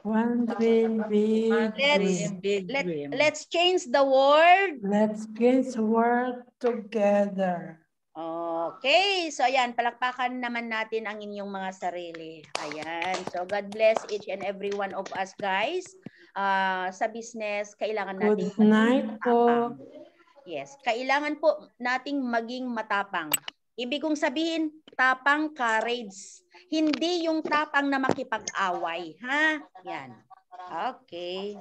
One dream, big let's, dream. Let, let's change the world. Let's change the world together. Okay. So, ayan. Palakpakan naman natin ang inyong mga sarili. Ayan. So, God bless each and every one of us, guys. Uh, sa business, kailangan natin... Good night po. Yes. Kailangan po nating maging matapang. Ibig kong sabihin, tapang courage. Hindi yung tapang na makipag-away. Ha? Yan. Okay.